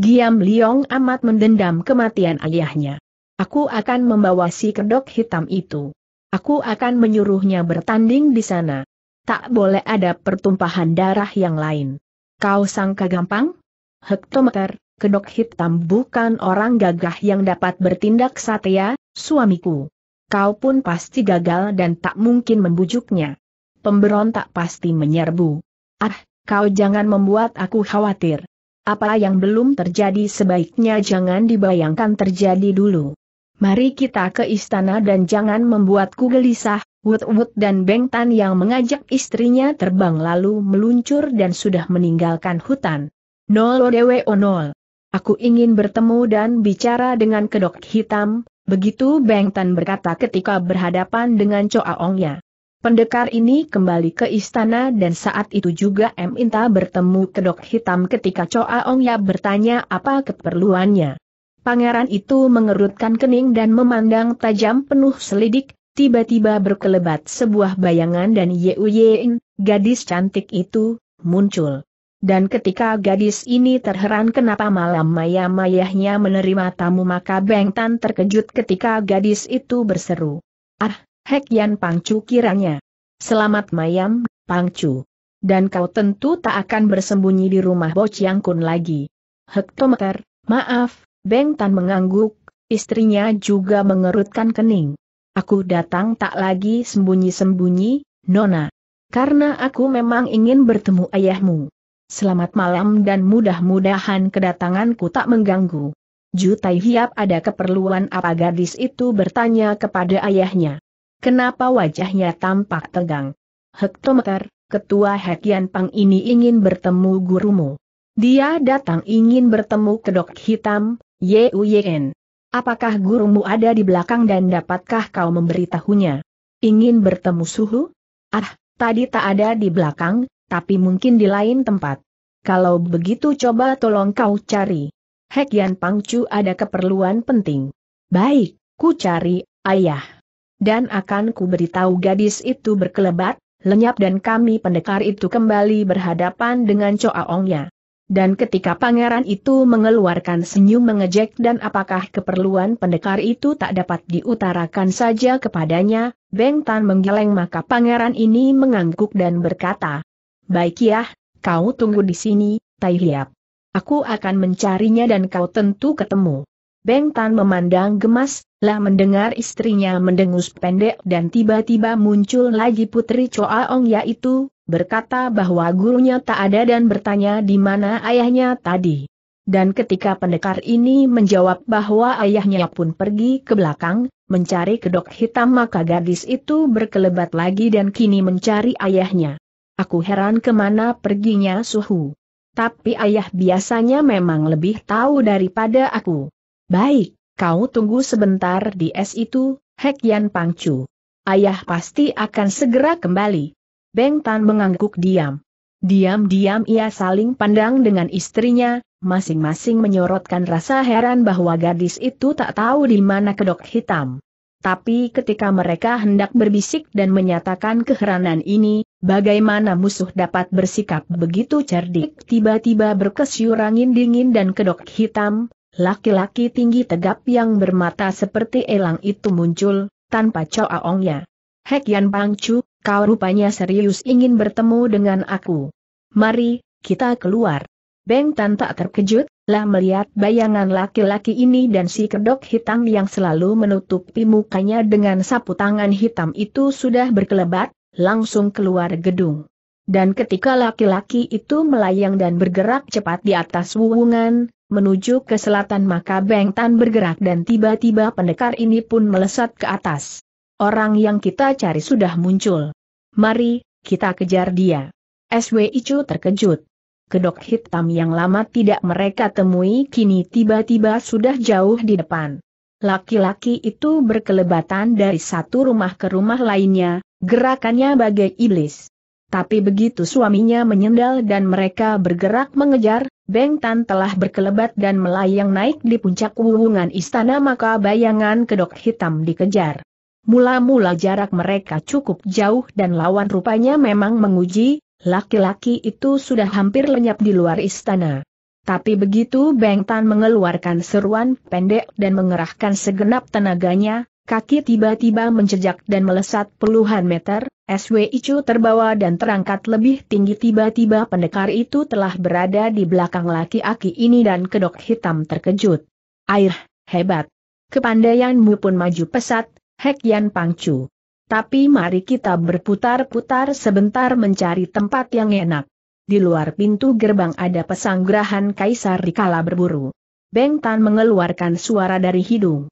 Giam Liong amat mendendam kematian ayahnya. Aku akan membawa si kedok hitam itu. Aku akan menyuruhnya bertanding di sana. Tak boleh ada pertumpahan darah yang lain. Kau sangka gampang? Hektometer, kedok hitam bukan orang gagah yang dapat bertindak satya, suamiku kau pun pasti gagal dan tak mungkin membujuknya. Pemberontak pasti menyerbu. Ah, kau jangan membuat aku khawatir. Apa yang belum terjadi sebaiknya jangan dibayangkan terjadi dulu. Mari kita ke istana dan jangan membuatku gelisah, Wood-Wood dan Beng yang mengajak istrinya terbang lalu meluncur dan sudah meninggalkan hutan. Nol Dewe Onol. Oh aku ingin bertemu dan bicara dengan kedok hitam, Begitu Beng Tan berkata ketika berhadapan dengan Ongnya. Pendekar ini kembali ke istana dan saat itu juga M. Inta bertemu kedok hitam ketika Ongnya bertanya apa keperluannya. Pangeran itu mengerutkan kening dan memandang tajam penuh selidik, tiba-tiba berkelebat sebuah bayangan dan Yeu Yein, gadis cantik itu, muncul. Dan ketika gadis ini terheran kenapa malam maya-mayahnya menerima tamu maka Beng Tan terkejut ketika gadis itu berseru. Ah, Hek Yan Pangcu kiranya. Selamat mayam, Pangcu. Dan kau tentu tak akan bersembunyi di rumah Bo Chiang Kun lagi. Hektometer, maaf, Beng Tan mengangguk, istrinya juga mengerutkan kening. Aku datang tak lagi sembunyi-sembunyi, Nona. Karena aku memang ingin bertemu ayahmu selamat malam dan mudah-mudahan kedatanganku tak mengganggu. Jutai Hiap ada keperluan apa gadis itu bertanya kepada ayahnya. Kenapa wajahnya tampak tegang? Hektometer, ketua Hekian Pang ini ingin bertemu gurumu. Dia datang ingin bertemu kedok hitam, Yuyen. Apakah gurumu ada di belakang dan dapatkah kau memberitahunya? Ingin bertemu suhu? Ah, tadi tak ada di belakang, tapi mungkin di lain tempat. Kalau begitu coba tolong kau cari. Hek Yan Pangcu ada keperluan penting. Baik, ku cari, ayah. Dan akan ku beritahu gadis itu berkelebat, lenyap dan kami pendekar itu kembali berhadapan dengan Coaongnya. Dan ketika pangeran itu mengeluarkan senyum mengejek dan apakah keperluan pendekar itu tak dapat diutarakan saja kepadanya, Beng Tan menggeleng maka pangeran ini mengangguk dan berkata, Baik ya, Kau tunggu di sini, Tai Hiap. Aku akan mencarinya dan kau tentu ketemu. Beng Tan memandang gemas, lah mendengar istrinya mendengus pendek dan tiba-tiba muncul lagi putri Choa Ong yaitu, berkata bahwa gurunya tak ada dan bertanya di mana ayahnya tadi. Dan ketika pendekar ini menjawab bahwa ayahnya pun pergi ke belakang, mencari kedok hitam maka gadis itu berkelebat lagi dan kini mencari ayahnya. Aku heran kemana perginya suhu. Tapi ayah biasanya memang lebih tahu daripada aku. Baik, kau tunggu sebentar di es itu, Hek Pangcu. Ayah pasti akan segera kembali. Beng Tan mengangguk diam. Diam-diam ia saling pandang dengan istrinya, masing-masing menyorotkan rasa heran bahwa gadis itu tak tahu di mana kedok hitam. Tapi ketika mereka hendak berbisik dan menyatakan keheranan ini, Bagaimana musuh dapat bersikap begitu cerdik tiba-tiba berkesyurangin dingin dan kedok hitam, laki-laki tinggi tegap yang bermata seperti elang itu muncul, tanpa coaongnya. Hek Yan Pangcu, kau rupanya serius ingin bertemu dengan aku. Mari, kita keluar. Beng Tan tak terkejut, lah melihat bayangan laki-laki ini dan si kedok hitam yang selalu menutupi mukanya dengan sapu tangan hitam itu sudah berkelebat, langsung keluar gedung. Dan ketika laki-laki itu melayang dan bergerak cepat di atas wuwungan, menuju ke selatan maka Beng Tan bergerak dan tiba-tiba pendekar ini pun melesat ke atas. Orang yang kita cari sudah muncul. Mari, kita kejar dia. SW Icu terkejut. Kedok hitam yang lama tidak mereka temui kini tiba-tiba sudah jauh di depan. Laki-laki itu berkelebatan dari satu rumah ke rumah lainnya, Gerakannya bagai iblis. Tapi begitu suaminya menyendal dan mereka bergerak mengejar, Beng Tan telah berkelebat dan melayang naik di puncak wuwungan istana maka bayangan kedok hitam dikejar. Mula-mula jarak mereka cukup jauh dan lawan rupanya memang menguji, laki-laki itu sudah hampir lenyap di luar istana. Tapi begitu Beng Tan mengeluarkan seruan pendek dan mengerahkan segenap tenaganya, Kaki tiba-tiba menjejak dan melesat puluhan meter, SW Icu terbawa dan terangkat lebih tinggi tiba-tiba pendekar itu telah berada di belakang laki-laki ini dan kedok hitam terkejut. Air, hebat. Kepandaianmu pun maju pesat, Hek Yan Pangcu. Tapi mari kita berputar-putar sebentar mencari tempat yang enak. Di luar pintu gerbang ada pesanggrahan kaisar dikala berburu. Beng Tan mengeluarkan suara dari hidung.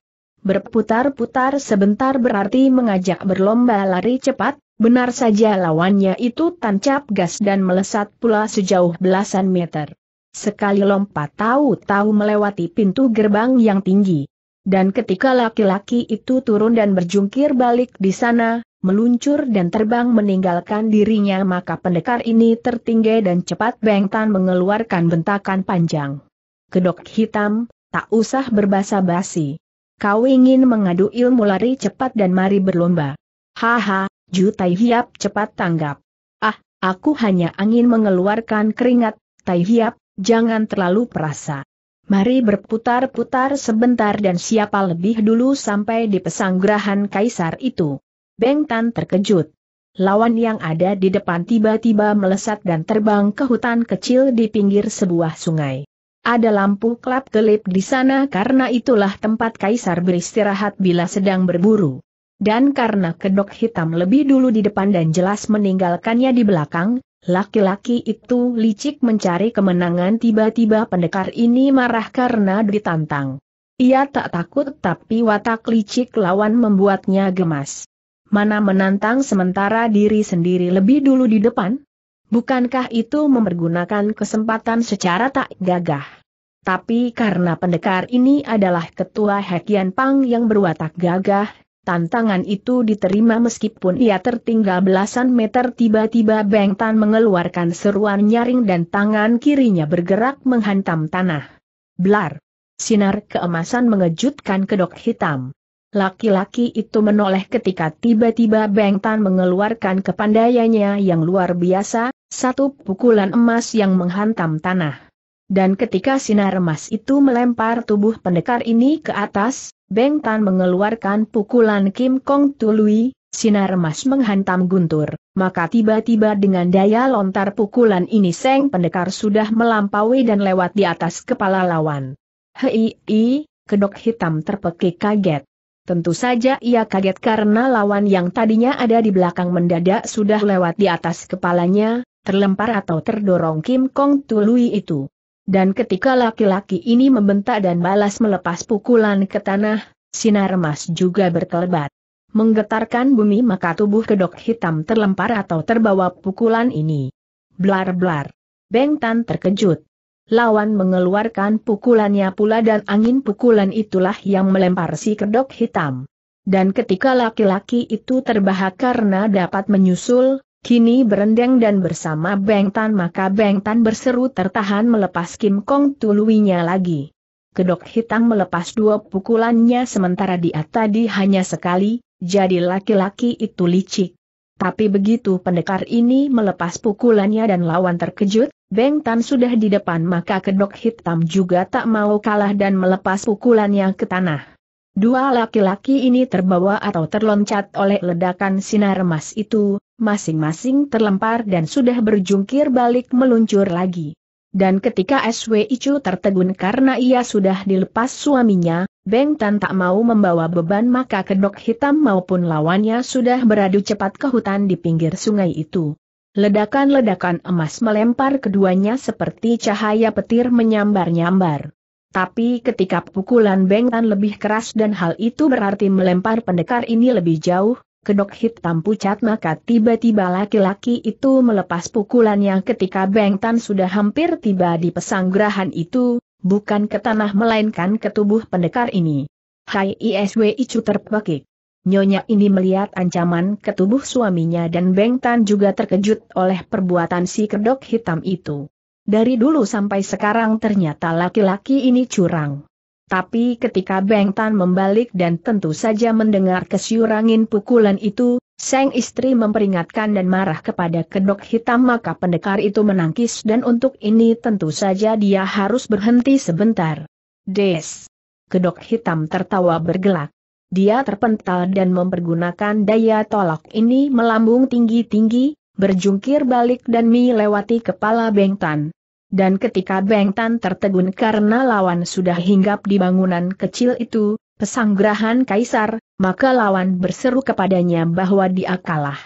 Berputar-putar sebentar berarti mengajak berlomba lari cepat, benar saja lawannya itu tancap gas dan melesat pula sejauh belasan meter. Sekali lompat tahu-tahu melewati pintu gerbang yang tinggi. Dan ketika laki-laki itu turun dan berjungkir balik di sana, meluncur dan terbang meninggalkan dirinya maka pendekar ini tertinggi dan cepat bengtan mengeluarkan bentakan panjang. Kedok hitam, tak usah berbasa-basi. Kau ingin mengadu ilmu lari cepat dan mari berlomba. Haha, Jutai Hiap cepat tanggap. Ah, aku hanya angin mengeluarkan keringat, Tai Hiap, jangan terlalu perasa. Mari berputar-putar sebentar dan siapa lebih dulu sampai di pesanggrahan kaisar itu. Beng Tan terkejut. Lawan yang ada di depan tiba-tiba melesat dan terbang ke hutan kecil di pinggir sebuah sungai. Ada lampu kelap-kelip di sana karena itulah tempat kaisar beristirahat bila sedang berburu. Dan karena kedok hitam lebih dulu di depan dan jelas meninggalkannya di belakang, laki-laki itu licik mencari kemenangan tiba-tiba pendekar ini marah karena ditantang. Ia tak takut tapi watak licik lawan membuatnya gemas. Mana menantang sementara diri sendiri lebih dulu di depan? Bukankah itu mempergunakan kesempatan secara tak gagah? Tapi karena pendekar ini adalah ketua Hekian Pang yang berwatak gagah, tantangan itu diterima meskipun ia tertinggal belasan meter tiba-tiba Beng Tan mengeluarkan seruan nyaring dan tangan kirinya bergerak menghantam tanah. Blar! Sinar keemasan mengejutkan kedok hitam. Laki-laki itu menoleh ketika tiba-tiba Beng Tan mengeluarkan kepandaiannya yang luar biasa, satu pukulan emas yang menghantam tanah. Dan ketika sinar emas itu melempar tubuh pendekar ini ke atas, Beng Tan mengeluarkan pukulan Kim Kong Tului, sinar emas menghantam guntur, maka tiba-tiba dengan daya lontar pukulan ini Seng pendekar sudah melampaui dan lewat di atas kepala lawan. Hei, kedok hitam terpekik kaget. Tentu saja ia kaget karena lawan yang tadinya ada di belakang mendadak sudah lewat di atas kepalanya, terlempar atau terdorong Kim Kong Tului itu. Dan ketika laki-laki ini membentak dan balas melepas pukulan ke tanah, sinar emas juga berkelebat. Menggetarkan bumi maka tubuh kedok hitam terlempar atau terbawa pukulan ini. Blar-blar. Beng Tan terkejut. Lawan mengeluarkan pukulannya pula dan angin pukulan itulah yang melempar si kedok hitam. Dan ketika laki-laki itu terbahak karena dapat menyusul, kini berendeng dan bersama Beng Tan maka Beng Tan berseru tertahan melepas Kim Kong tuluinya lagi. Kedok hitam melepas dua pukulannya sementara dia tadi hanya sekali, jadi laki-laki itu licik. Tapi begitu pendekar ini melepas pukulannya dan lawan terkejut, Beng Tan sudah di depan maka kedok hitam juga tak mau kalah dan melepas pukulannya ke tanah. Dua laki-laki ini terbawa atau terloncat oleh ledakan sinar emas itu, masing-masing terlempar dan sudah berjungkir balik meluncur lagi. Dan ketika SW Icu tertegun karena ia sudah dilepas suaminya, Beng Tan tak mau membawa beban maka kedok hitam maupun lawannya sudah beradu cepat ke hutan di pinggir sungai itu. Ledakan-ledakan emas melempar keduanya seperti cahaya petir menyambar-nyambar. Tapi ketika pukulan Beng Tan lebih keras dan hal itu berarti melempar pendekar ini lebih jauh, kedok hitam pucat maka tiba-tiba laki-laki itu melepas pukulan yang ketika Beng Tan sudah hampir tiba di pesanggrahan itu, bukan ke tanah melainkan ke tubuh pendekar ini. Hai ISW Icu terpekik. Nyonya ini melihat ancaman ke tubuh suaminya dan Beng Tan juga terkejut oleh perbuatan si kedok hitam itu. Dari dulu sampai sekarang ternyata laki-laki ini curang. Tapi ketika Beng Tan membalik dan tentu saja mendengar kesyurangin pukulan itu, sang istri memperingatkan dan marah kepada kedok hitam maka pendekar itu menangkis dan untuk ini tentu saja dia harus berhenti sebentar. Des! Kedok hitam tertawa bergelak. Dia terpental dan mempergunakan daya tolak ini melambung tinggi-tinggi, berjungkir balik dan melewati kepala Beng Tan dan ketika Beng Tan tertegun karena lawan sudah hinggap di bangunan kecil itu, pesanggrahan kaisar, maka lawan berseru kepadanya bahwa dia kalah.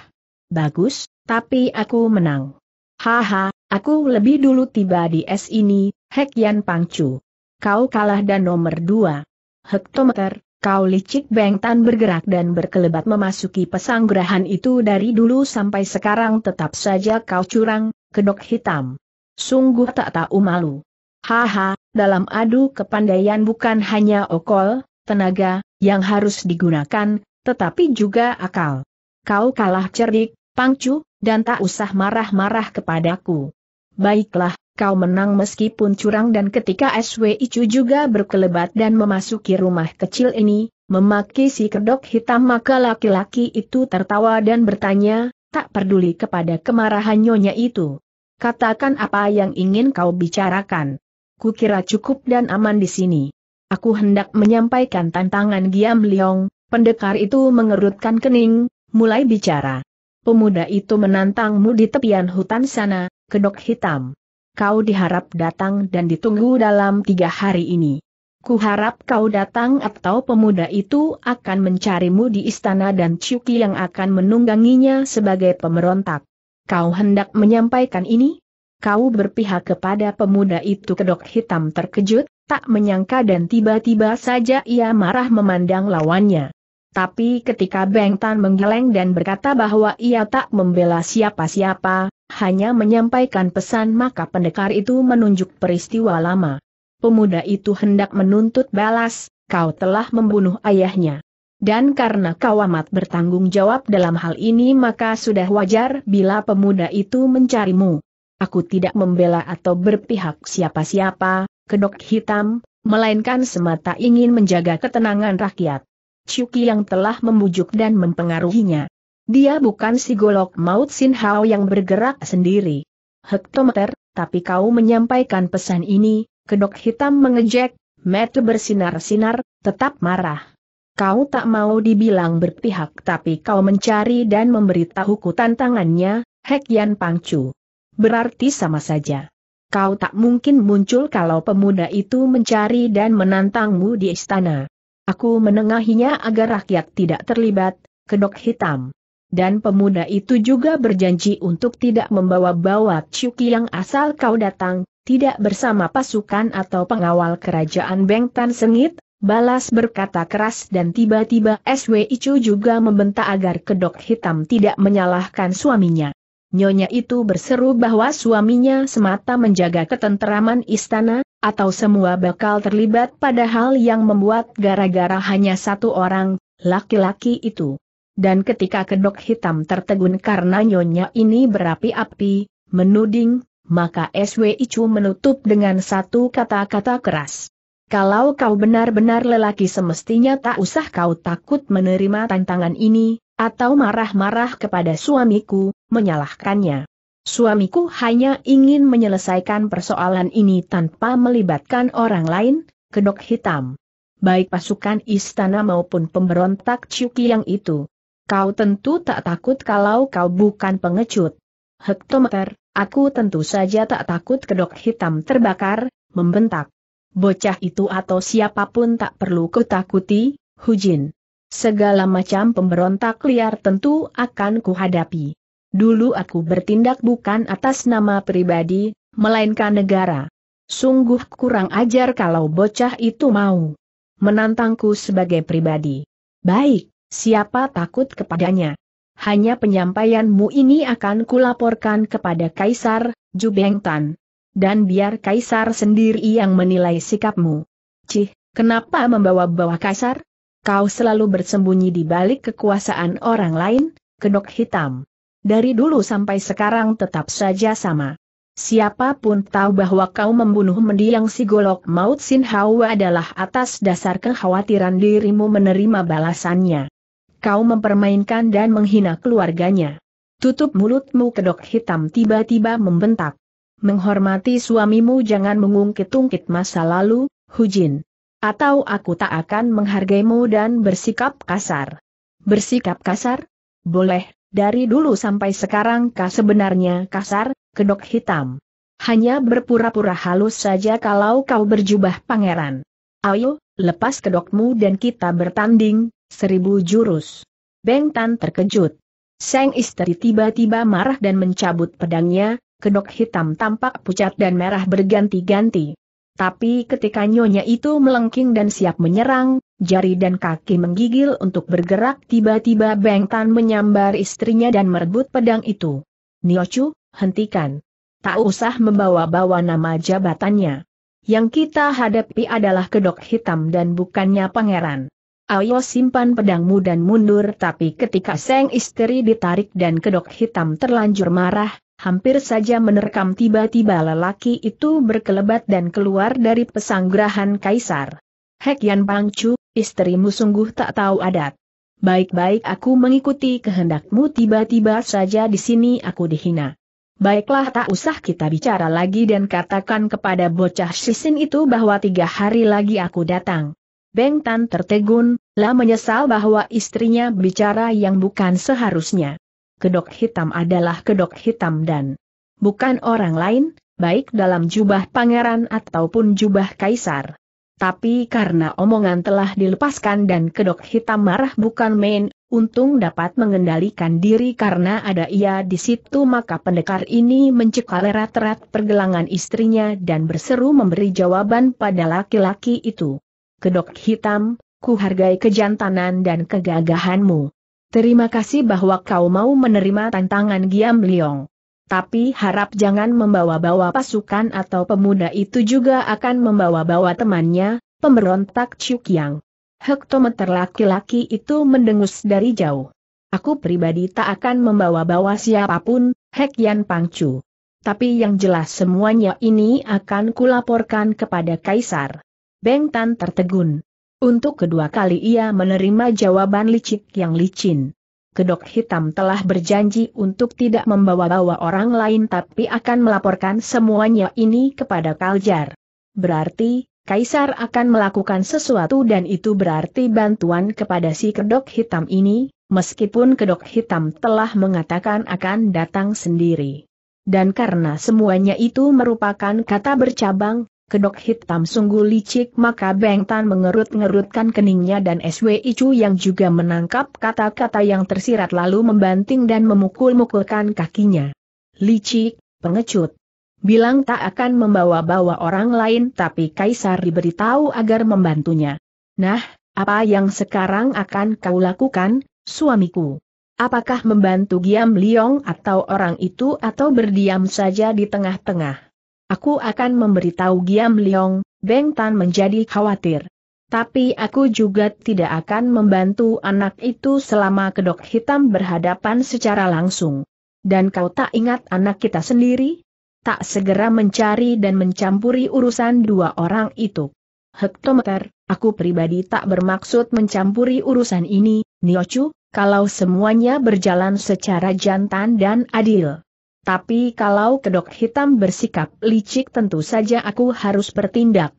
Bagus, tapi aku menang. Haha, aku lebih dulu tiba di es ini, Hek Yan Pangcu. Kau kalah dan nomor dua. Hektometer, Kau licik Beng Tan bergerak dan berkelebat memasuki pesanggrahan itu dari dulu sampai sekarang tetap saja kau curang, kedok hitam. Sungguh tak tahu malu. Haha, dalam adu kepandaian bukan hanya okol, tenaga, yang harus digunakan, tetapi juga akal. Kau kalah cerdik, pangcu, dan tak usah marah-marah kepadaku. Baiklah, kau menang meskipun curang dan ketika SW Icu juga berkelebat dan memasuki rumah kecil ini, memaki si kedok hitam maka laki-laki itu tertawa dan bertanya, tak peduli kepada kemarahan nyonya itu. Katakan apa yang ingin kau bicarakan. Kukira cukup dan aman di sini. Aku hendak menyampaikan tantangan Giam Liong, pendekar itu mengerutkan kening, mulai bicara. Pemuda itu menantangmu di tepian hutan sana, kedok hitam. Kau diharap datang dan ditunggu dalam tiga hari ini. Kuharap kau datang atau pemuda itu akan mencarimu di istana dan Cuki yang akan menungganginya sebagai pemberontak. Kau hendak menyampaikan ini? Kau berpihak kepada pemuda itu kedok hitam terkejut, tak menyangka dan tiba-tiba saja ia marah memandang lawannya. Tapi ketika Beng Tan menggeleng dan berkata bahwa ia tak membela siapa-siapa, hanya menyampaikan pesan maka pendekar itu menunjuk peristiwa lama. Pemuda itu hendak menuntut balas, kau telah membunuh ayahnya. Dan karena kau amat bertanggung jawab dalam hal ini maka sudah wajar bila pemuda itu mencarimu. Aku tidak membela atau berpihak siapa-siapa, kedok hitam, melainkan semata ingin menjaga ketenangan rakyat. Cuki yang telah membujuk dan mempengaruhinya. Dia bukan si golok maut Sin Hao yang bergerak sendiri. Hektometer, tapi kau menyampaikan pesan ini, kedok hitam mengejek, metu bersinar-sinar, tetap marah. Kau tak mau dibilang berpihak tapi kau mencari dan memberitahuku tantangannya, Hek Yan Pangcu. Berarti sama saja. Kau tak mungkin muncul kalau pemuda itu mencari dan menantangmu di istana. Aku menengahinya agar rakyat tidak terlibat, kedok hitam. Dan pemuda itu juga berjanji untuk tidak membawa-bawa Cuki yang asal kau datang, tidak bersama pasukan atau pengawal kerajaan Bengtan Sengit, Balas berkata keras dan tiba-tiba SW Icu juga membentak agar kedok hitam tidak menyalahkan suaminya. Nyonya itu berseru bahwa suaminya semata menjaga ketenteraman istana, atau semua bakal terlibat padahal yang membuat gara-gara hanya satu orang, laki-laki itu. Dan ketika kedok hitam tertegun karena nyonya ini berapi-api, menuding, maka SW Icu menutup dengan satu kata-kata keras. Kalau kau benar-benar lelaki semestinya tak usah kau takut menerima tantangan ini, atau marah-marah kepada suamiku, menyalahkannya. Suamiku hanya ingin menyelesaikan persoalan ini tanpa melibatkan orang lain, kedok hitam. Baik pasukan istana maupun pemberontak Cuki yang itu. Kau tentu tak takut kalau kau bukan pengecut. Hektometer, aku tentu saja tak takut kedok hitam terbakar, membentak bocah itu atau siapapun tak perlu kutakuti, Hujin. Segala macam pemberontak liar tentu akan kuhadapi. Dulu aku bertindak bukan atas nama pribadi, melainkan negara. Sungguh kurang ajar kalau bocah itu mau menantangku sebagai pribadi. Baik, siapa takut kepadanya? Hanya penyampaianmu ini akan kulaporkan kepada Kaisar, Jubeng Tan dan biar kaisar sendiri yang menilai sikapmu. Cih, kenapa membawa-bawa kaisar? Kau selalu bersembunyi di balik kekuasaan orang lain, kedok hitam. Dari dulu sampai sekarang tetap saja sama. Siapapun tahu bahwa kau membunuh mendiang si golok maut Sin Hawa adalah atas dasar kekhawatiran dirimu menerima balasannya. Kau mempermainkan dan menghina keluarganya. Tutup mulutmu kedok hitam tiba-tiba membentak menghormati suamimu jangan mengungkit-ungkit masa lalu, Hujin. Atau aku tak akan menghargaimu dan bersikap kasar. Bersikap kasar? Boleh, dari dulu sampai sekarang kah sebenarnya kasar, kedok hitam. Hanya berpura-pura halus saja kalau kau berjubah pangeran. Ayo, lepas kedokmu dan kita bertanding, seribu jurus. Beng Tan terkejut. Sang istri tiba-tiba marah dan mencabut pedangnya, kedok hitam tampak pucat dan merah berganti-ganti. Tapi ketika nyonya itu melengking dan siap menyerang, jari dan kaki menggigil untuk bergerak tiba-tiba Beng Tan menyambar istrinya dan merebut pedang itu. Niochu, hentikan. Tak usah membawa-bawa nama jabatannya. Yang kita hadapi adalah kedok hitam dan bukannya pangeran. Ayo simpan pedangmu dan mundur tapi ketika seng istri ditarik dan kedok hitam terlanjur marah, hampir saja menerkam tiba-tiba lelaki itu berkelebat dan keluar dari pesanggrahan kaisar. Hek Yan Pangcu, istrimu sungguh tak tahu adat. Baik-baik aku mengikuti kehendakmu tiba-tiba saja di sini aku dihina. Baiklah tak usah kita bicara lagi dan katakan kepada bocah sisin itu bahwa tiga hari lagi aku datang. Beng Tan tertegun, lah menyesal bahwa istrinya bicara yang bukan seharusnya kedok hitam adalah kedok hitam dan bukan orang lain, baik dalam jubah pangeran ataupun jubah kaisar. Tapi karena omongan telah dilepaskan dan kedok hitam marah bukan main, untung dapat mengendalikan diri karena ada ia di situ maka pendekar ini mencekal erat-erat pergelangan istrinya dan berseru memberi jawaban pada laki-laki itu. Kedok hitam, ku hargai kejantanan dan kegagahanmu. Terima kasih bahwa kau mau menerima tantangan Giam Liong. Tapi harap jangan membawa-bawa pasukan atau pemuda itu juga akan membawa-bawa temannya, pemberontak Chuk Yang. Hektometer laki-laki itu mendengus dari jauh. Aku pribadi tak akan membawa-bawa siapapun, Hek Yan Pangcu. Tapi yang jelas semuanya ini akan kulaporkan kepada Kaisar. Beng Tan tertegun. Untuk kedua kali ia menerima jawaban licik yang licin. Kedok hitam telah berjanji untuk tidak membawa-bawa orang lain tapi akan melaporkan semuanya ini kepada Kaljar. Berarti, Kaisar akan melakukan sesuatu dan itu berarti bantuan kepada si kedok hitam ini, meskipun kedok hitam telah mengatakan akan datang sendiri. Dan karena semuanya itu merupakan kata bercabang, kedok hitam sungguh licik maka Beng Tan mengerut-ngerutkan keningnya dan SW Icu yang juga menangkap kata-kata yang tersirat lalu membanting dan memukul-mukulkan kakinya. Licik, pengecut. Bilang tak akan membawa-bawa orang lain tapi Kaisar diberitahu agar membantunya. Nah, apa yang sekarang akan kau lakukan, suamiku? Apakah membantu Giam Liong atau orang itu atau berdiam saja di tengah-tengah? Aku akan memberitahu Giam Leong, Beng Tan menjadi khawatir. Tapi aku juga tidak akan membantu anak itu selama kedok hitam berhadapan secara langsung. Dan kau tak ingat anak kita sendiri? Tak segera mencari dan mencampuri urusan dua orang itu. Hektometer, aku pribadi tak bermaksud mencampuri urusan ini, Niochu, kalau semuanya berjalan secara jantan dan adil. Tapi kalau kedok hitam bersikap licik tentu saja aku harus bertindak.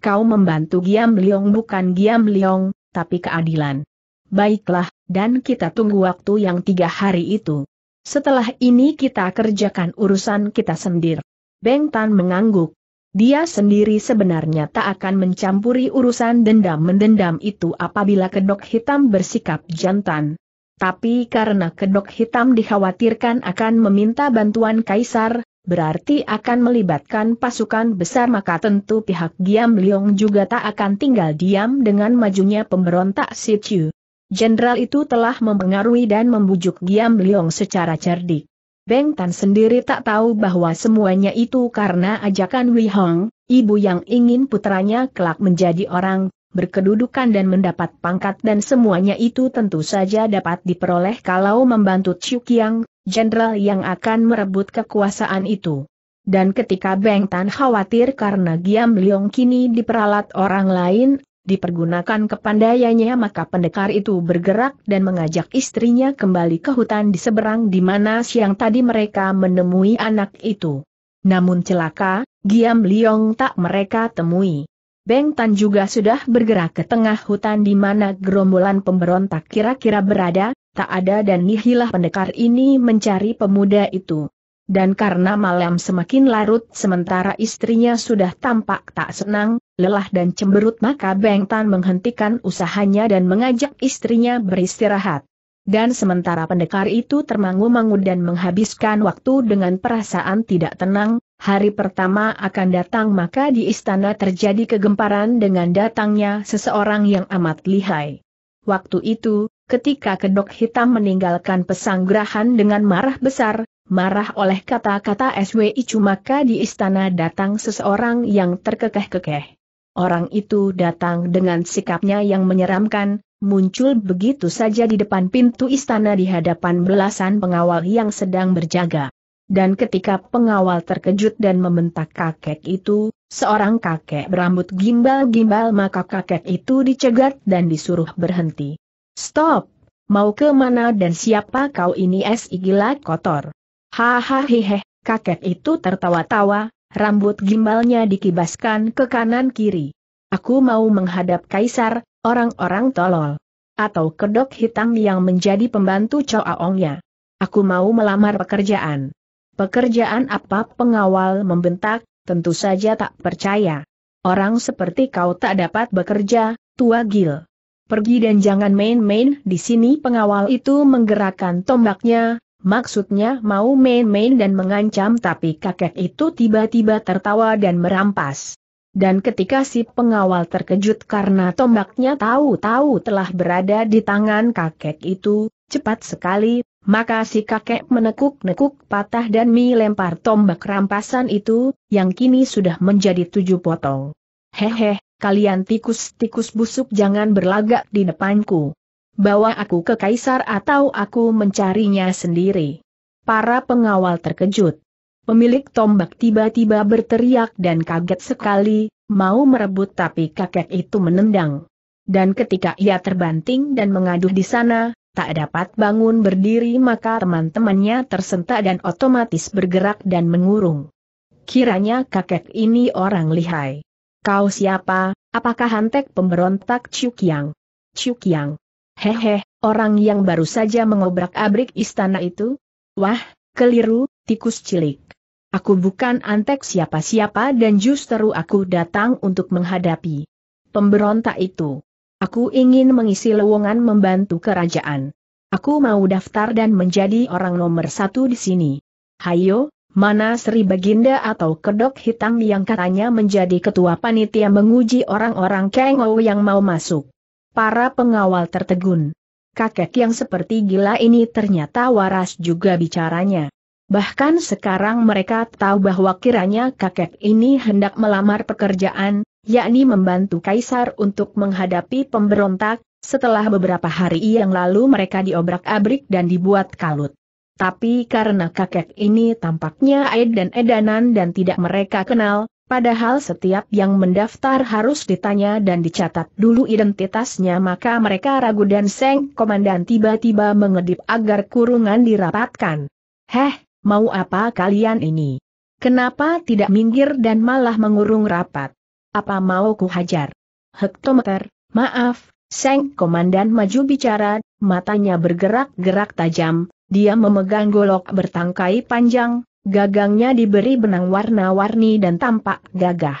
Kau membantu Giam Liong bukan Giam Liong, tapi keadilan. Baiklah, dan kita tunggu waktu yang tiga hari itu. Setelah ini kita kerjakan urusan kita sendiri. Beng Tan mengangguk. Dia sendiri sebenarnya tak akan mencampuri urusan dendam-mendendam itu apabila kedok hitam bersikap jantan. Tapi karena kedok hitam dikhawatirkan akan meminta bantuan kaisar, berarti akan melibatkan pasukan besar maka tentu pihak Giam Leong juga tak akan tinggal diam dengan majunya pemberontak Situ. Jenderal itu telah mempengaruhi dan membujuk Giam Leong secara cerdik. Beng Tan sendiri tak tahu bahwa semuanya itu karena ajakan Wei Hong, ibu yang ingin putranya kelak menjadi orang berkedudukan dan mendapat pangkat dan semuanya itu tentu saja dapat diperoleh kalau membantu Chu Kiang, jenderal yang akan merebut kekuasaan itu. Dan ketika Beng Tan khawatir karena Giam Liong kini diperalat orang lain, dipergunakan kepandaiannya maka pendekar itu bergerak dan mengajak istrinya kembali ke hutan di seberang di mana siang tadi mereka menemui anak itu. Namun celaka, Giam Liong tak mereka temui. Beng Tan juga sudah bergerak ke tengah hutan di mana gerombolan pemberontak kira-kira berada, tak ada dan nihilah pendekar ini mencari pemuda itu. Dan karena malam semakin larut sementara istrinya sudah tampak tak senang, lelah dan cemberut maka Beng Tan menghentikan usahanya dan mengajak istrinya beristirahat dan sementara pendekar itu termangu-mangu dan menghabiskan waktu dengan perasaan tidak tenang, hari pertama akan datang maka di istana terjadi kegemparan dengan datangnya seseorang yang amat lihai. Waktu itu, ketika kedok hitam meninggalkan pesanggrahan dengan marah besar, marah oleh kata-kata SWI maka di istana datang seseorang yang terkekeh-kekeh. Orang itu datang dengan sikapnya yang menyeramkan, muncul begitu saja di depan pintu istana di hadapan belasan pengawal yang sedang berjaga. Dan ketika pengawal terkejut dan membentak kakek itu, seorang kakek berambut gimbal-gimbal maka kakek itu dicegat dan disuruh berhenti. Stop! Mau ke mana dan siapa kau ini es gila kotor? Hahaha, kakek itu tertawa-tawa, rambut gimbalnya dikibaskan ke kanan kiri. Aku mau menghadap kaisar, orang-orang tolol. Atau kedok hitam yang menjadi pembantu Choaongnya. Aku mau melamar pekerjaan. Pekerjaan apa pengawal membentak, tentu saja tak percaya. Orang seperti kau tak dapat bekerja, tua gil. Pergi dan jangan main-main di sini pengawal itu menggerakkan tombaknya, Maksudnya mau main-main dan mengancam tapi kakek itu tiba-tiba tertawa dan merampas. Dan ketika si pengawal terkejut karena tombaknya tahu-tahu telah berada di tangan kakek itu, cepat sekali, maka si kakek menekuk-nekuk patah dan melempar tombak rampasan itu, yang kini sudah menjadi tujuh potong. Hehe, kalian tikus-tikus busuk jangan berlagak di depanku bawa aku ke kaisar atau aku mencarinya sendiri. Para pengawal terkejut. Pemilik tombak tiba-tiba berteriak dan kaget sekali, mau merebut tapi kakek itu menendang. Dan ketika ia terbanting dan mengaduh di sana, tak dapat bangun berdiri maka teman-temannya tersentak dan otomatis bergerak dan mengurung. Kiranya kakek ini orang lihai. Kau siapa, apakah hantek pemberontak Chukyang? Chukyang. Hehe, orang yang baru saja mengobrak-abrik istana itu? Wah, keliru, tikus cilik. Aku bukan antek siapa-siapa dan justru aku datang untuk menghadapi pemberontak itu. Aku ingin mengisi lowongan membantu kerajaan. Aku mau daftar dan menjadi orang nomor satu di sini. Hayo, mana Sri Baginda atau kedok hitam yang katanya menjadi ketua panitia menguji orang-orang Kengou yang mau masuk para pengawal tertegun. Kakek yang seperti gila ini ternyata waras juga bicaranya. Bahkan sekarang mereka tahu bahwa kiranya kakek ini hendak melamar pekerjaan, yakni membantu kaisar untuk menghadapi pemberontak, setelah beberapa hari yang lalu mereka diobrak-abrik dan dibuat kalut. Tapi karena kakek ini tampaknya aid dan edanan dan tidak mereka kenal, Padahal setiap yang mendaftar harus ditanya dan dicatat dulu identitasnya maka mereka ragu dan Seng Komandan tiba-tiba mengedip agar kurungan dirapatkan. Heh, mau apa kalian ini? Kenapa tidak minggir dan malah mengurung rapat? Apa mau ku hajar? Hektometer, maaf, Seng Komandan maju bicara, matanya bergerak-gerak tajam, dia memegang golok bertangkai panjang, Gagangnya diberi benang warna-warni dan tampak gagah.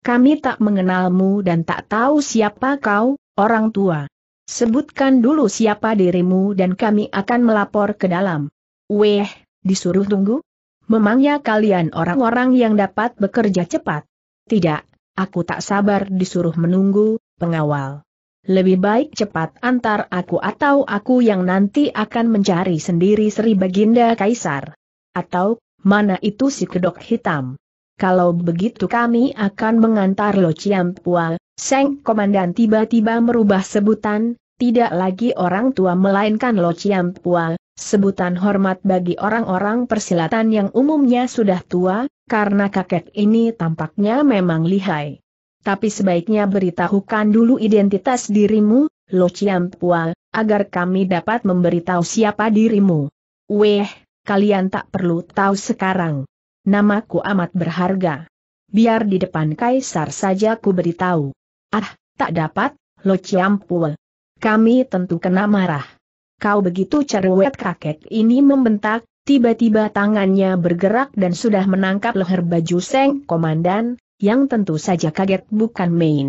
Kami tak mengenalmu dan tak tahu siapa kau, orang tua. Sebutkan dulu siapa dirimu dan kami akan melapor ke dalam. Weh, disuruh tunggu? Memangnya kalian orang-orang yang dapat bekerja cepat? Tidak, aku tak sabar disuruh menunggu, pengawal. Lebih baik cepat antar aku atau aku yang nanti akan mencari sendiri Sri Baginda Kaisar. Atau, Mana itu si kedok hitam? Kalau begitu kami akan mengantar Lo Ciampua, Seng Komandan tiba-tiba merubah sebutan, tidak lagi orang tua melainkan Lo Ciampua, sebutan hormat bagi orang-orang persilatan yang umumnya sudah tua, karena kakek ini tampaknya memang lihai. Tapi sebaiknya beritahukan dulu identitas dirimu, Lo Ciampua, agar kami dapat memberitahu siapa dirimu. Weh, kalian tak perlu tahu sekarang. Namaku amat berharga. Biar di depan kaisar saja ku beritahu. Ah, tak dapat, Lo Ciampul. Kami tentu kena marah. Kau begitu cerewet kakek ini membentak, tiba-tiba tangannya bergerak dan sudah menangkap leher baju Seng Komandan, yang tentu saja kaget bukan main.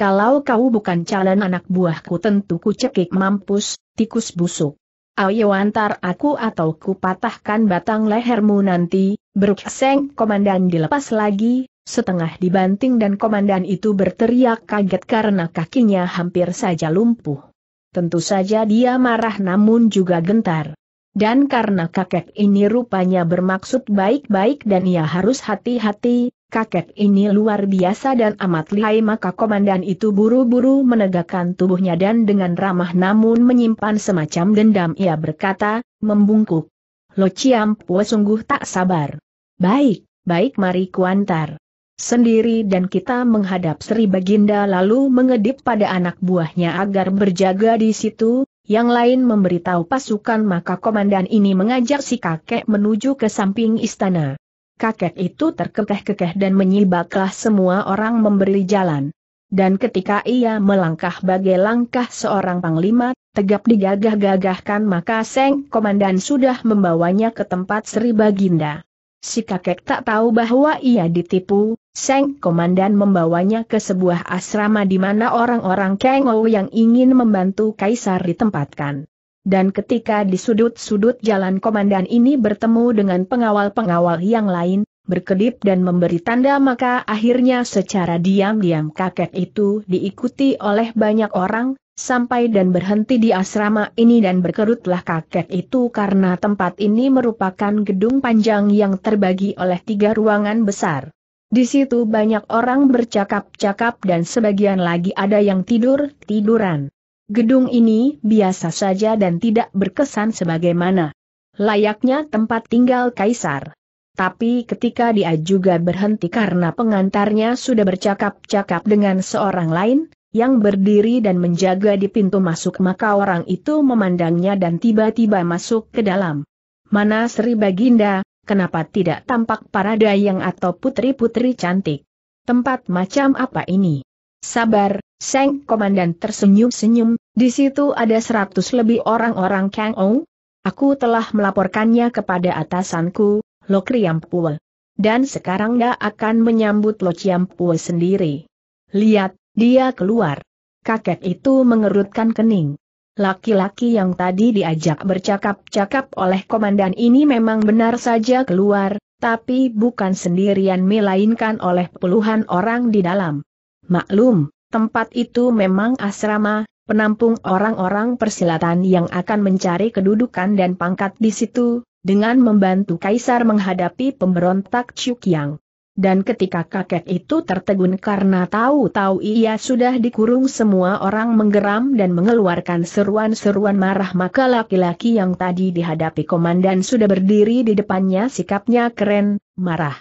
Kalau kau bukan calon anak buahku tentu ku cekik mampus, tikus busuk. Ayo antar aku atau kupatahkan batang lehermu nanti, berkeseng komandan dilepas lagi, setengah dibanting dan komandan itu berteriak kaget karena kakinya hampir saja lumpuh. Tentu saja dia marah namun juga gentar. Dan karena kakek ini rupanya bermaksud baik-baik dan ia harus hati-hati, kakek ini luar biasa dan amat lihai maka komandan itu buru-buru menegakkan tubuhnya dan dengan ramah namun menyimpan semacam dendam ia berkata, membungkuk. Lo Ciampu sungguh tak sabar. Baik, baik mari kuantar. Sendiri dan kita menghadap Sri Baginda lalu mengedip pada anak buahnya agar berjaga di situ, yang lain memberitahu pasukan maka komandan ini mengajak si kakek menuju ke samping istana kakek itu terkekeh-kekeh dan menyibaklah semua orang memberi jalan. Dan ketika ia melangkah bagai langkah seorang panglima, tegap digagah-gagahkan maka Seng Komandan sudah membawanya ke tempat Sri Baginda. Si kakek tak tahu bahwa ia ditipu, Seng Komandan membawanya ke sebuah asrama di mana orang-orang Kengou yang ingin membantu Kaisar ditempatkan. Dan ketika di sudut-sudut jalan komandan ini bertemu dengan pengawal-pengawal yang lain, berkedip dan memberi tanda maka akhirnya secara diam-diam kakek itu diikuti oleh banyak orang, sampai dan berhenti di asrama ini dan berkerutlah kakek itu karena tempat ini merupakan gedung panjang yang terbagi oleh tiga ruangan besar. Di situ banyak orang bercakap-cakap dan sebagian lagi ada yang tidur-tiduran. Gedung ini biasa saja dan tidak berkesan sebagaimana layaknya tempat tinggal kaisar. Tapi ketika dia juga berhenti karena pengantarnya sudah bercakap-cakap dengan seorang lain, yang berdiri dan menjaga di pintu masuk maka orang itu memandangnya dan tiba-tiba masuk ke dalam. Mana Sri Baginda, kenapa tidak tampak para dayang atau putri-putri cantik? Tempat macam apa ini? Sabar, Seng Komandan tersenyum-senyum, di situ ada seratus lebih orang-orang Kang Ou. Aku telah melaporkannya kepada atasanku, Lo Kriampue. Dan sekarang dia akan menyambut Lo Ciampue sendiri. Lihat, dia keluar. Kakek itu mengerutkan kening. Laki-laki yang tadi diajak bercakap-cakap oleh komandan ini memang benar saja keluar, tapi bukan sendirian melainkan oleh puluhan orang di dalam. Maklum, Tempat itu memang asrama, penampung orang-orang persilatan yang akan mencari kedudukan dan pangkat di situ, dengan membantu kaisar menghadapi pemberontak Chukyang. Dan ketika kakek itu tertegun karena tahu-tahu ia sudah dikurung semua orang menggeram dan mengeluarkan seruan-seruan marah maka laki-laki yang tadi dihadapi komandan sudah berdiri di depannya sikapnya keren, marah.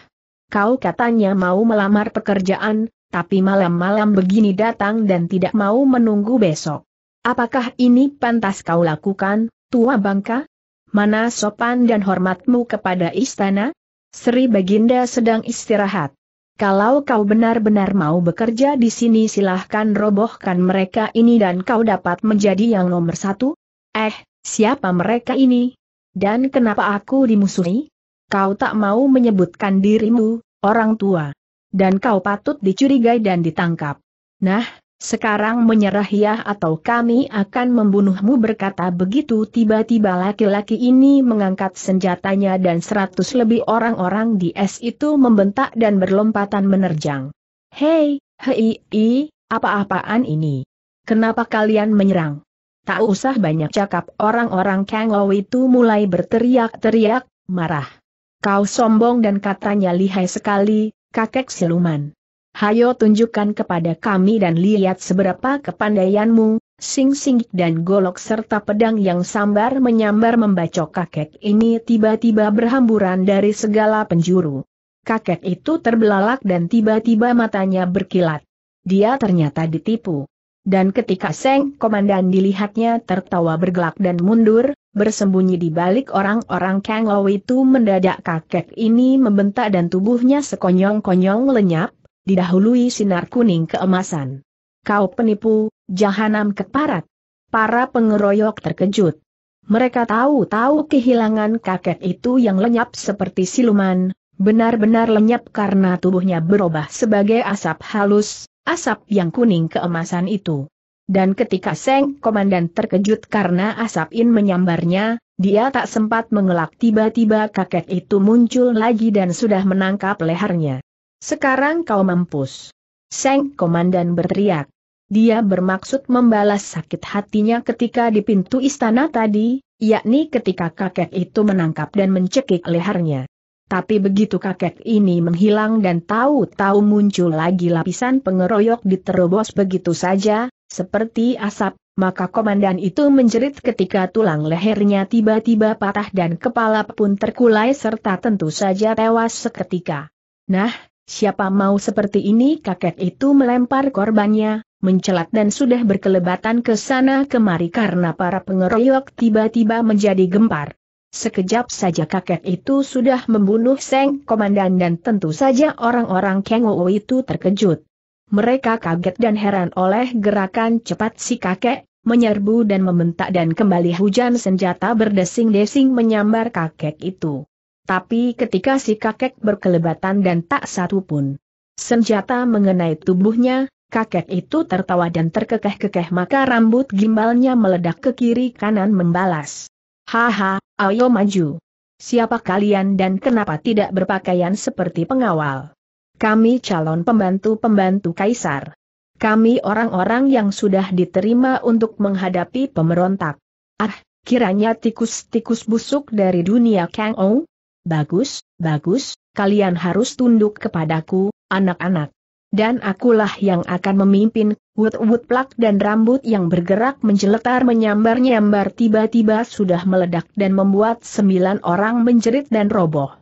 Kau katanya mau melamar pekerjaan, tapi malam-malam begini datang dan tidak mau menunggu besok. Apakah ini pantas kau lakukan, tua bangka? Mana sopan dan hormatmu kepada istana? Sri Baginda sedang istirahat. Kalau kau benar-benar mau bekerja di sini silahkan robohkan mereka ini dan kau dapat menjadi yang nomor satu? Eh, siapa mereka ini? Dan kenapa aku dimusuhi? Kau tak mau menyebutkan dirimu, orang tua dan kau patut dicurigai dan ditangkap. Nah, sekarang menyerah ya atau kami akan membunuhmu berkata begitu tiba-tiba laki-laki ini mengangkat senjatanya dan seratus lebih orang-orang di es itu membentak dan berlompatan menerjang. Hei, hei, hei apa-apaan ini? Kenapa kalian menyerang? Tak usah banyak cakap orang-orang Kang itu mulai berteriak-teriak, marah. Kau sombong dan katanya lihai sekali, kakek siluman. Hayo tunjukkan kepada kami dan lihat seberapa kepandaianmu, Sing Sing dan golok serta pedang yang sambar menyambar membacok kakek ini tiba-tiba berhamburan dari segala penjuru. Kakek itu terbelalak dan tiba-tiba matanya berkilat. Dia ternyata ditipu. Dan ketika Seng Komandan dilihatnya tertawa bergelak dan mundur, bersembunyi di balik orang-orang Kang Lo itu mendadak kakek ini membentak dan tubuhnya sekonyong-konyong lenyap, didahului sinar kuning keemasan. Kau penipu, jahanam keparat. Para pengeroyok terkejut. Mereka tahu-tahu kehilangan kakek itu yang lenyap seperti siluman, benar-benar lenyap karena tubuhnya berubah sebagai asap halus, asap yang kuning keemasan itu. Dan ketika Seng Komandan terkejut karena asap in menyambarnya, dia tak sempat mengelak tiba-tiba kakek itu muncul lagi dan sudah menangkap lehernya. Sekarang kau mampus. Seng Komandan berteriak. Dia bermaksud membalas sakit hatinya ketika di pintu istana tadi, yakni ketika kakek itu menangkap dan mencekik lehernya. Tapi begitu kakek ini menghilang dan tahu-tahu muncul lagi lapisan pengeroyok diterobos begitu saja, seperti asap, maka komandan itu menjerit ketika tulang lehernya tiba-tiba patah dan kepala pun terkulai serta tentu saja tewas seketika. Nah, siapa mau seperti ini kakek itu melempar korbannya, mencelat dan sudah berkelebatan ke sana kemari karena para pengeroyok tiba-tiba menjadi gempar. Sekejap saja kakek itu sudah membunuh Seng Komandan dan tentu saja orang-orang Kengowo itu terkejut mereka kaget dan heran oleh gerakan cepat si kakek, menyerbu dan membentak dan kembali hujan senjata berdesing-desing menyambar kakek itu. Tapi ketika si kakek berkelebatan dan tak satu pun senjata mengenai tubuhnya, kakek itu tertawa dan terkekeh-kekeh maka rambut gimbalnya meledak ke kiri kanan membalas. Haha, ayo maju. Siapa kalian dan kenapa tidak berpakaian seperti pengawal? Kami calon pembantu-pembantu kaisar. Kami orang-orang yang sudah diterima untuk menghadapi pemberontak. Ah, kiranya tikus-tikus busuk dari dunia Kang Ou? Bagus, bagus, kalian harus tunduk kepadaku, anak-anak. Dan akulah yang akan memimpin, wut-wut plak dan rambut yang bergerak menjeletar menyambar-nyambar tiba-tiba sudah meledak dan membuat sembilan orang menjerit dan roboh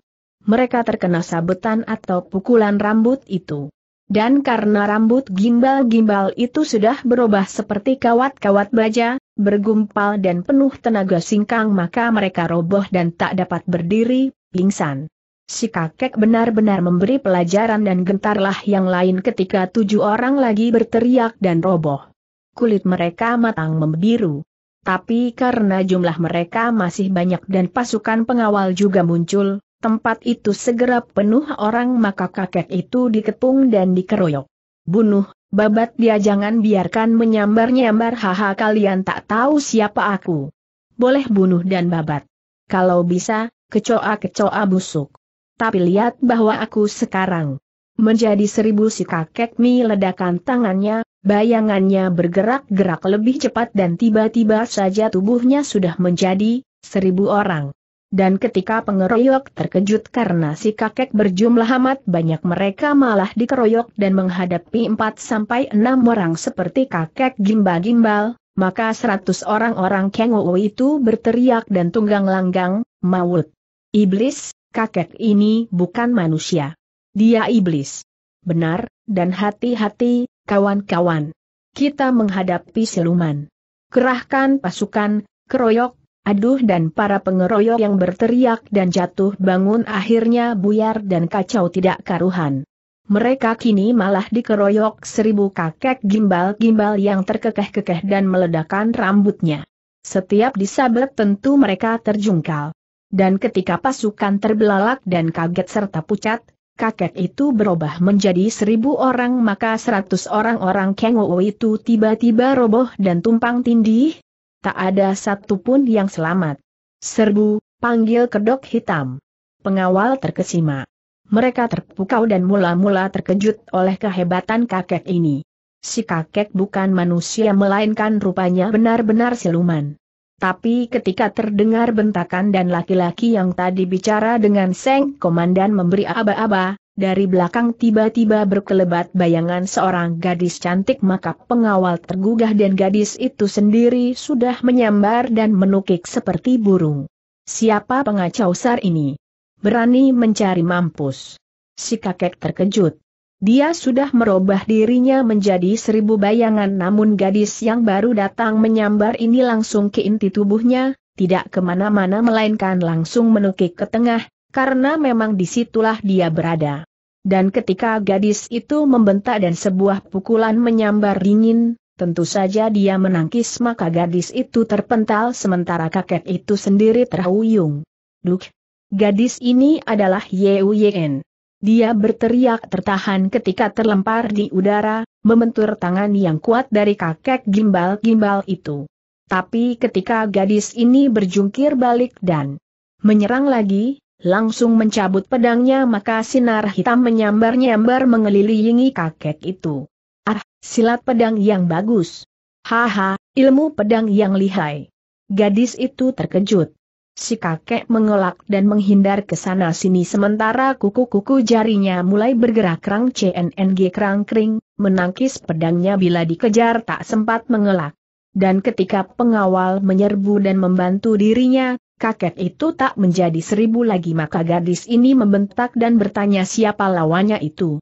mereka terkena sabetan atau pukulan rambut itu. Dan karena rambut gimbal-gimbal itu sudah berubah seperti kawat-kawat baja, bergumpal dan penuh tenaga singkang maka mereka roboh dan tak dapat berdiri, pingsan. Si kakek benar-benar memberi pelajaran dan gentarlah yang lain ketika tujuh orang lagi berteriak dan roboh. Kulit mereka matang membiru. Tapi karena jumlah mereka masih banyak dan pasukan pengawal juga muncul, Tempat itu segera penuh orang maka kakek itu dikepung dan dikeroyok. Bunuh, babat dia jangan biarkan menyambar-nyambar haha kalian tak tahu siapa aku. Boleh bunuh dan babat. Kalau bisa, kecoa-kecoa busuk. Tapi lihat bahwa aku sekarang menjadi seribu si kakek mi ledakan tangannya, bayangannya bergerak-gerak lebih cepat dan tiba-tiba saja tubuhnya sudah menjadi seribu orang. Dan ketika pengeroyok terkejut karena si kakek berjumlah amat banyak mereka malah dikeroyok dan menghadapi 4 sampai 6 orang seperti kakek gimbal-gimbal, maka 100 orang-orang Kengowo itu berteriak dan tunggang langgang, maut. Iblis, kakek ini bukan manusia. Dia iblis. Benar, dan hati-hati, kawan-kawan. Kita menghadapi siluman. Kerahkan pasukan, keroyok, aduh dan para pengeroyok yang berteriak dan jatuh bangun akhirnya buyar dan kacau tidak karuhan. Mereka kini malah dikeroyok seribu kakek gimbal-gimbal yang terkekeh-kekeh dan meledakkan rambutnya. Setiap disabet tentu mereka terjungkal. Dan ketika pasukan terbelalak dan kaget serta pucat, kakek itu berubah menjadi seribu orang maka seratus orang-orang Kengou itu tiba-tiba roboh dan tumpang tindih, tak ada satupun yang selamat. Serbu, panggil kedok hitam. Pengawal terkesima. Mereka terpukau dan mula-mula terkejut oleh kehebatan kakek ini. Si kakek bukan manusia melainkan rupanya benar-benar siluman. Tapi ketika terdengar bentakan dan laki-laki yang tadi bicara dengan Seng Komandan memberi aba-aba, dari belakang tiba-tiba berkelebat bayangan seorang gadis cantik maka pengawal tergugah dan gadis itu sendiri sudah menyambar dan menukik seperti burung. Siapa pengacau sar ini? Berani mencari mampus. Si kakek terkejut. Dia sudah merubah dirinya menjadi seribu bayangan namun gadis yang baru datang menyambar ini langsung ke inti tubuhnya, tidak kemana-mana melainkan langsung menukik ke tengah, karena memang disitulah dia berada. Dan ketika gadis itu membentak dan sebuah pukulan menyambar dingin, tentu saja dia menangkis maka gadis itu terpental sementara kakek itu sendiri terhuyung. Duk! Gadis ini adalah Yeu Yen. Dia berteriak tertahan ketika terlempar di udara, membentur tangan yang kuat dari kakek gimbal-gimbal itu. Tapi ketika gadis ini berjungkir balik dan menyerang lagi, langsung mencabut pedangnya maka sinar hitam menyambar-nyambar mengelilingi kakek itu. Ah, silat pedang yang bagus. Haha, ilmu pedang yang lihai. Gadis itu terkejut. Si kakek mengelak dan menghindar ke sana sini sementara kuku-kuku jarinya mulai bergerak kerang CNNG kerang kering, menangkis pedangnya bila dikejar tak sempat mengelak. Dan ketika pengawal menyerbu dan membantu dirinya, kakek itu tak menjadi seribu lagi maka gadis ini membentak dan bertanya siapa lawannya itu.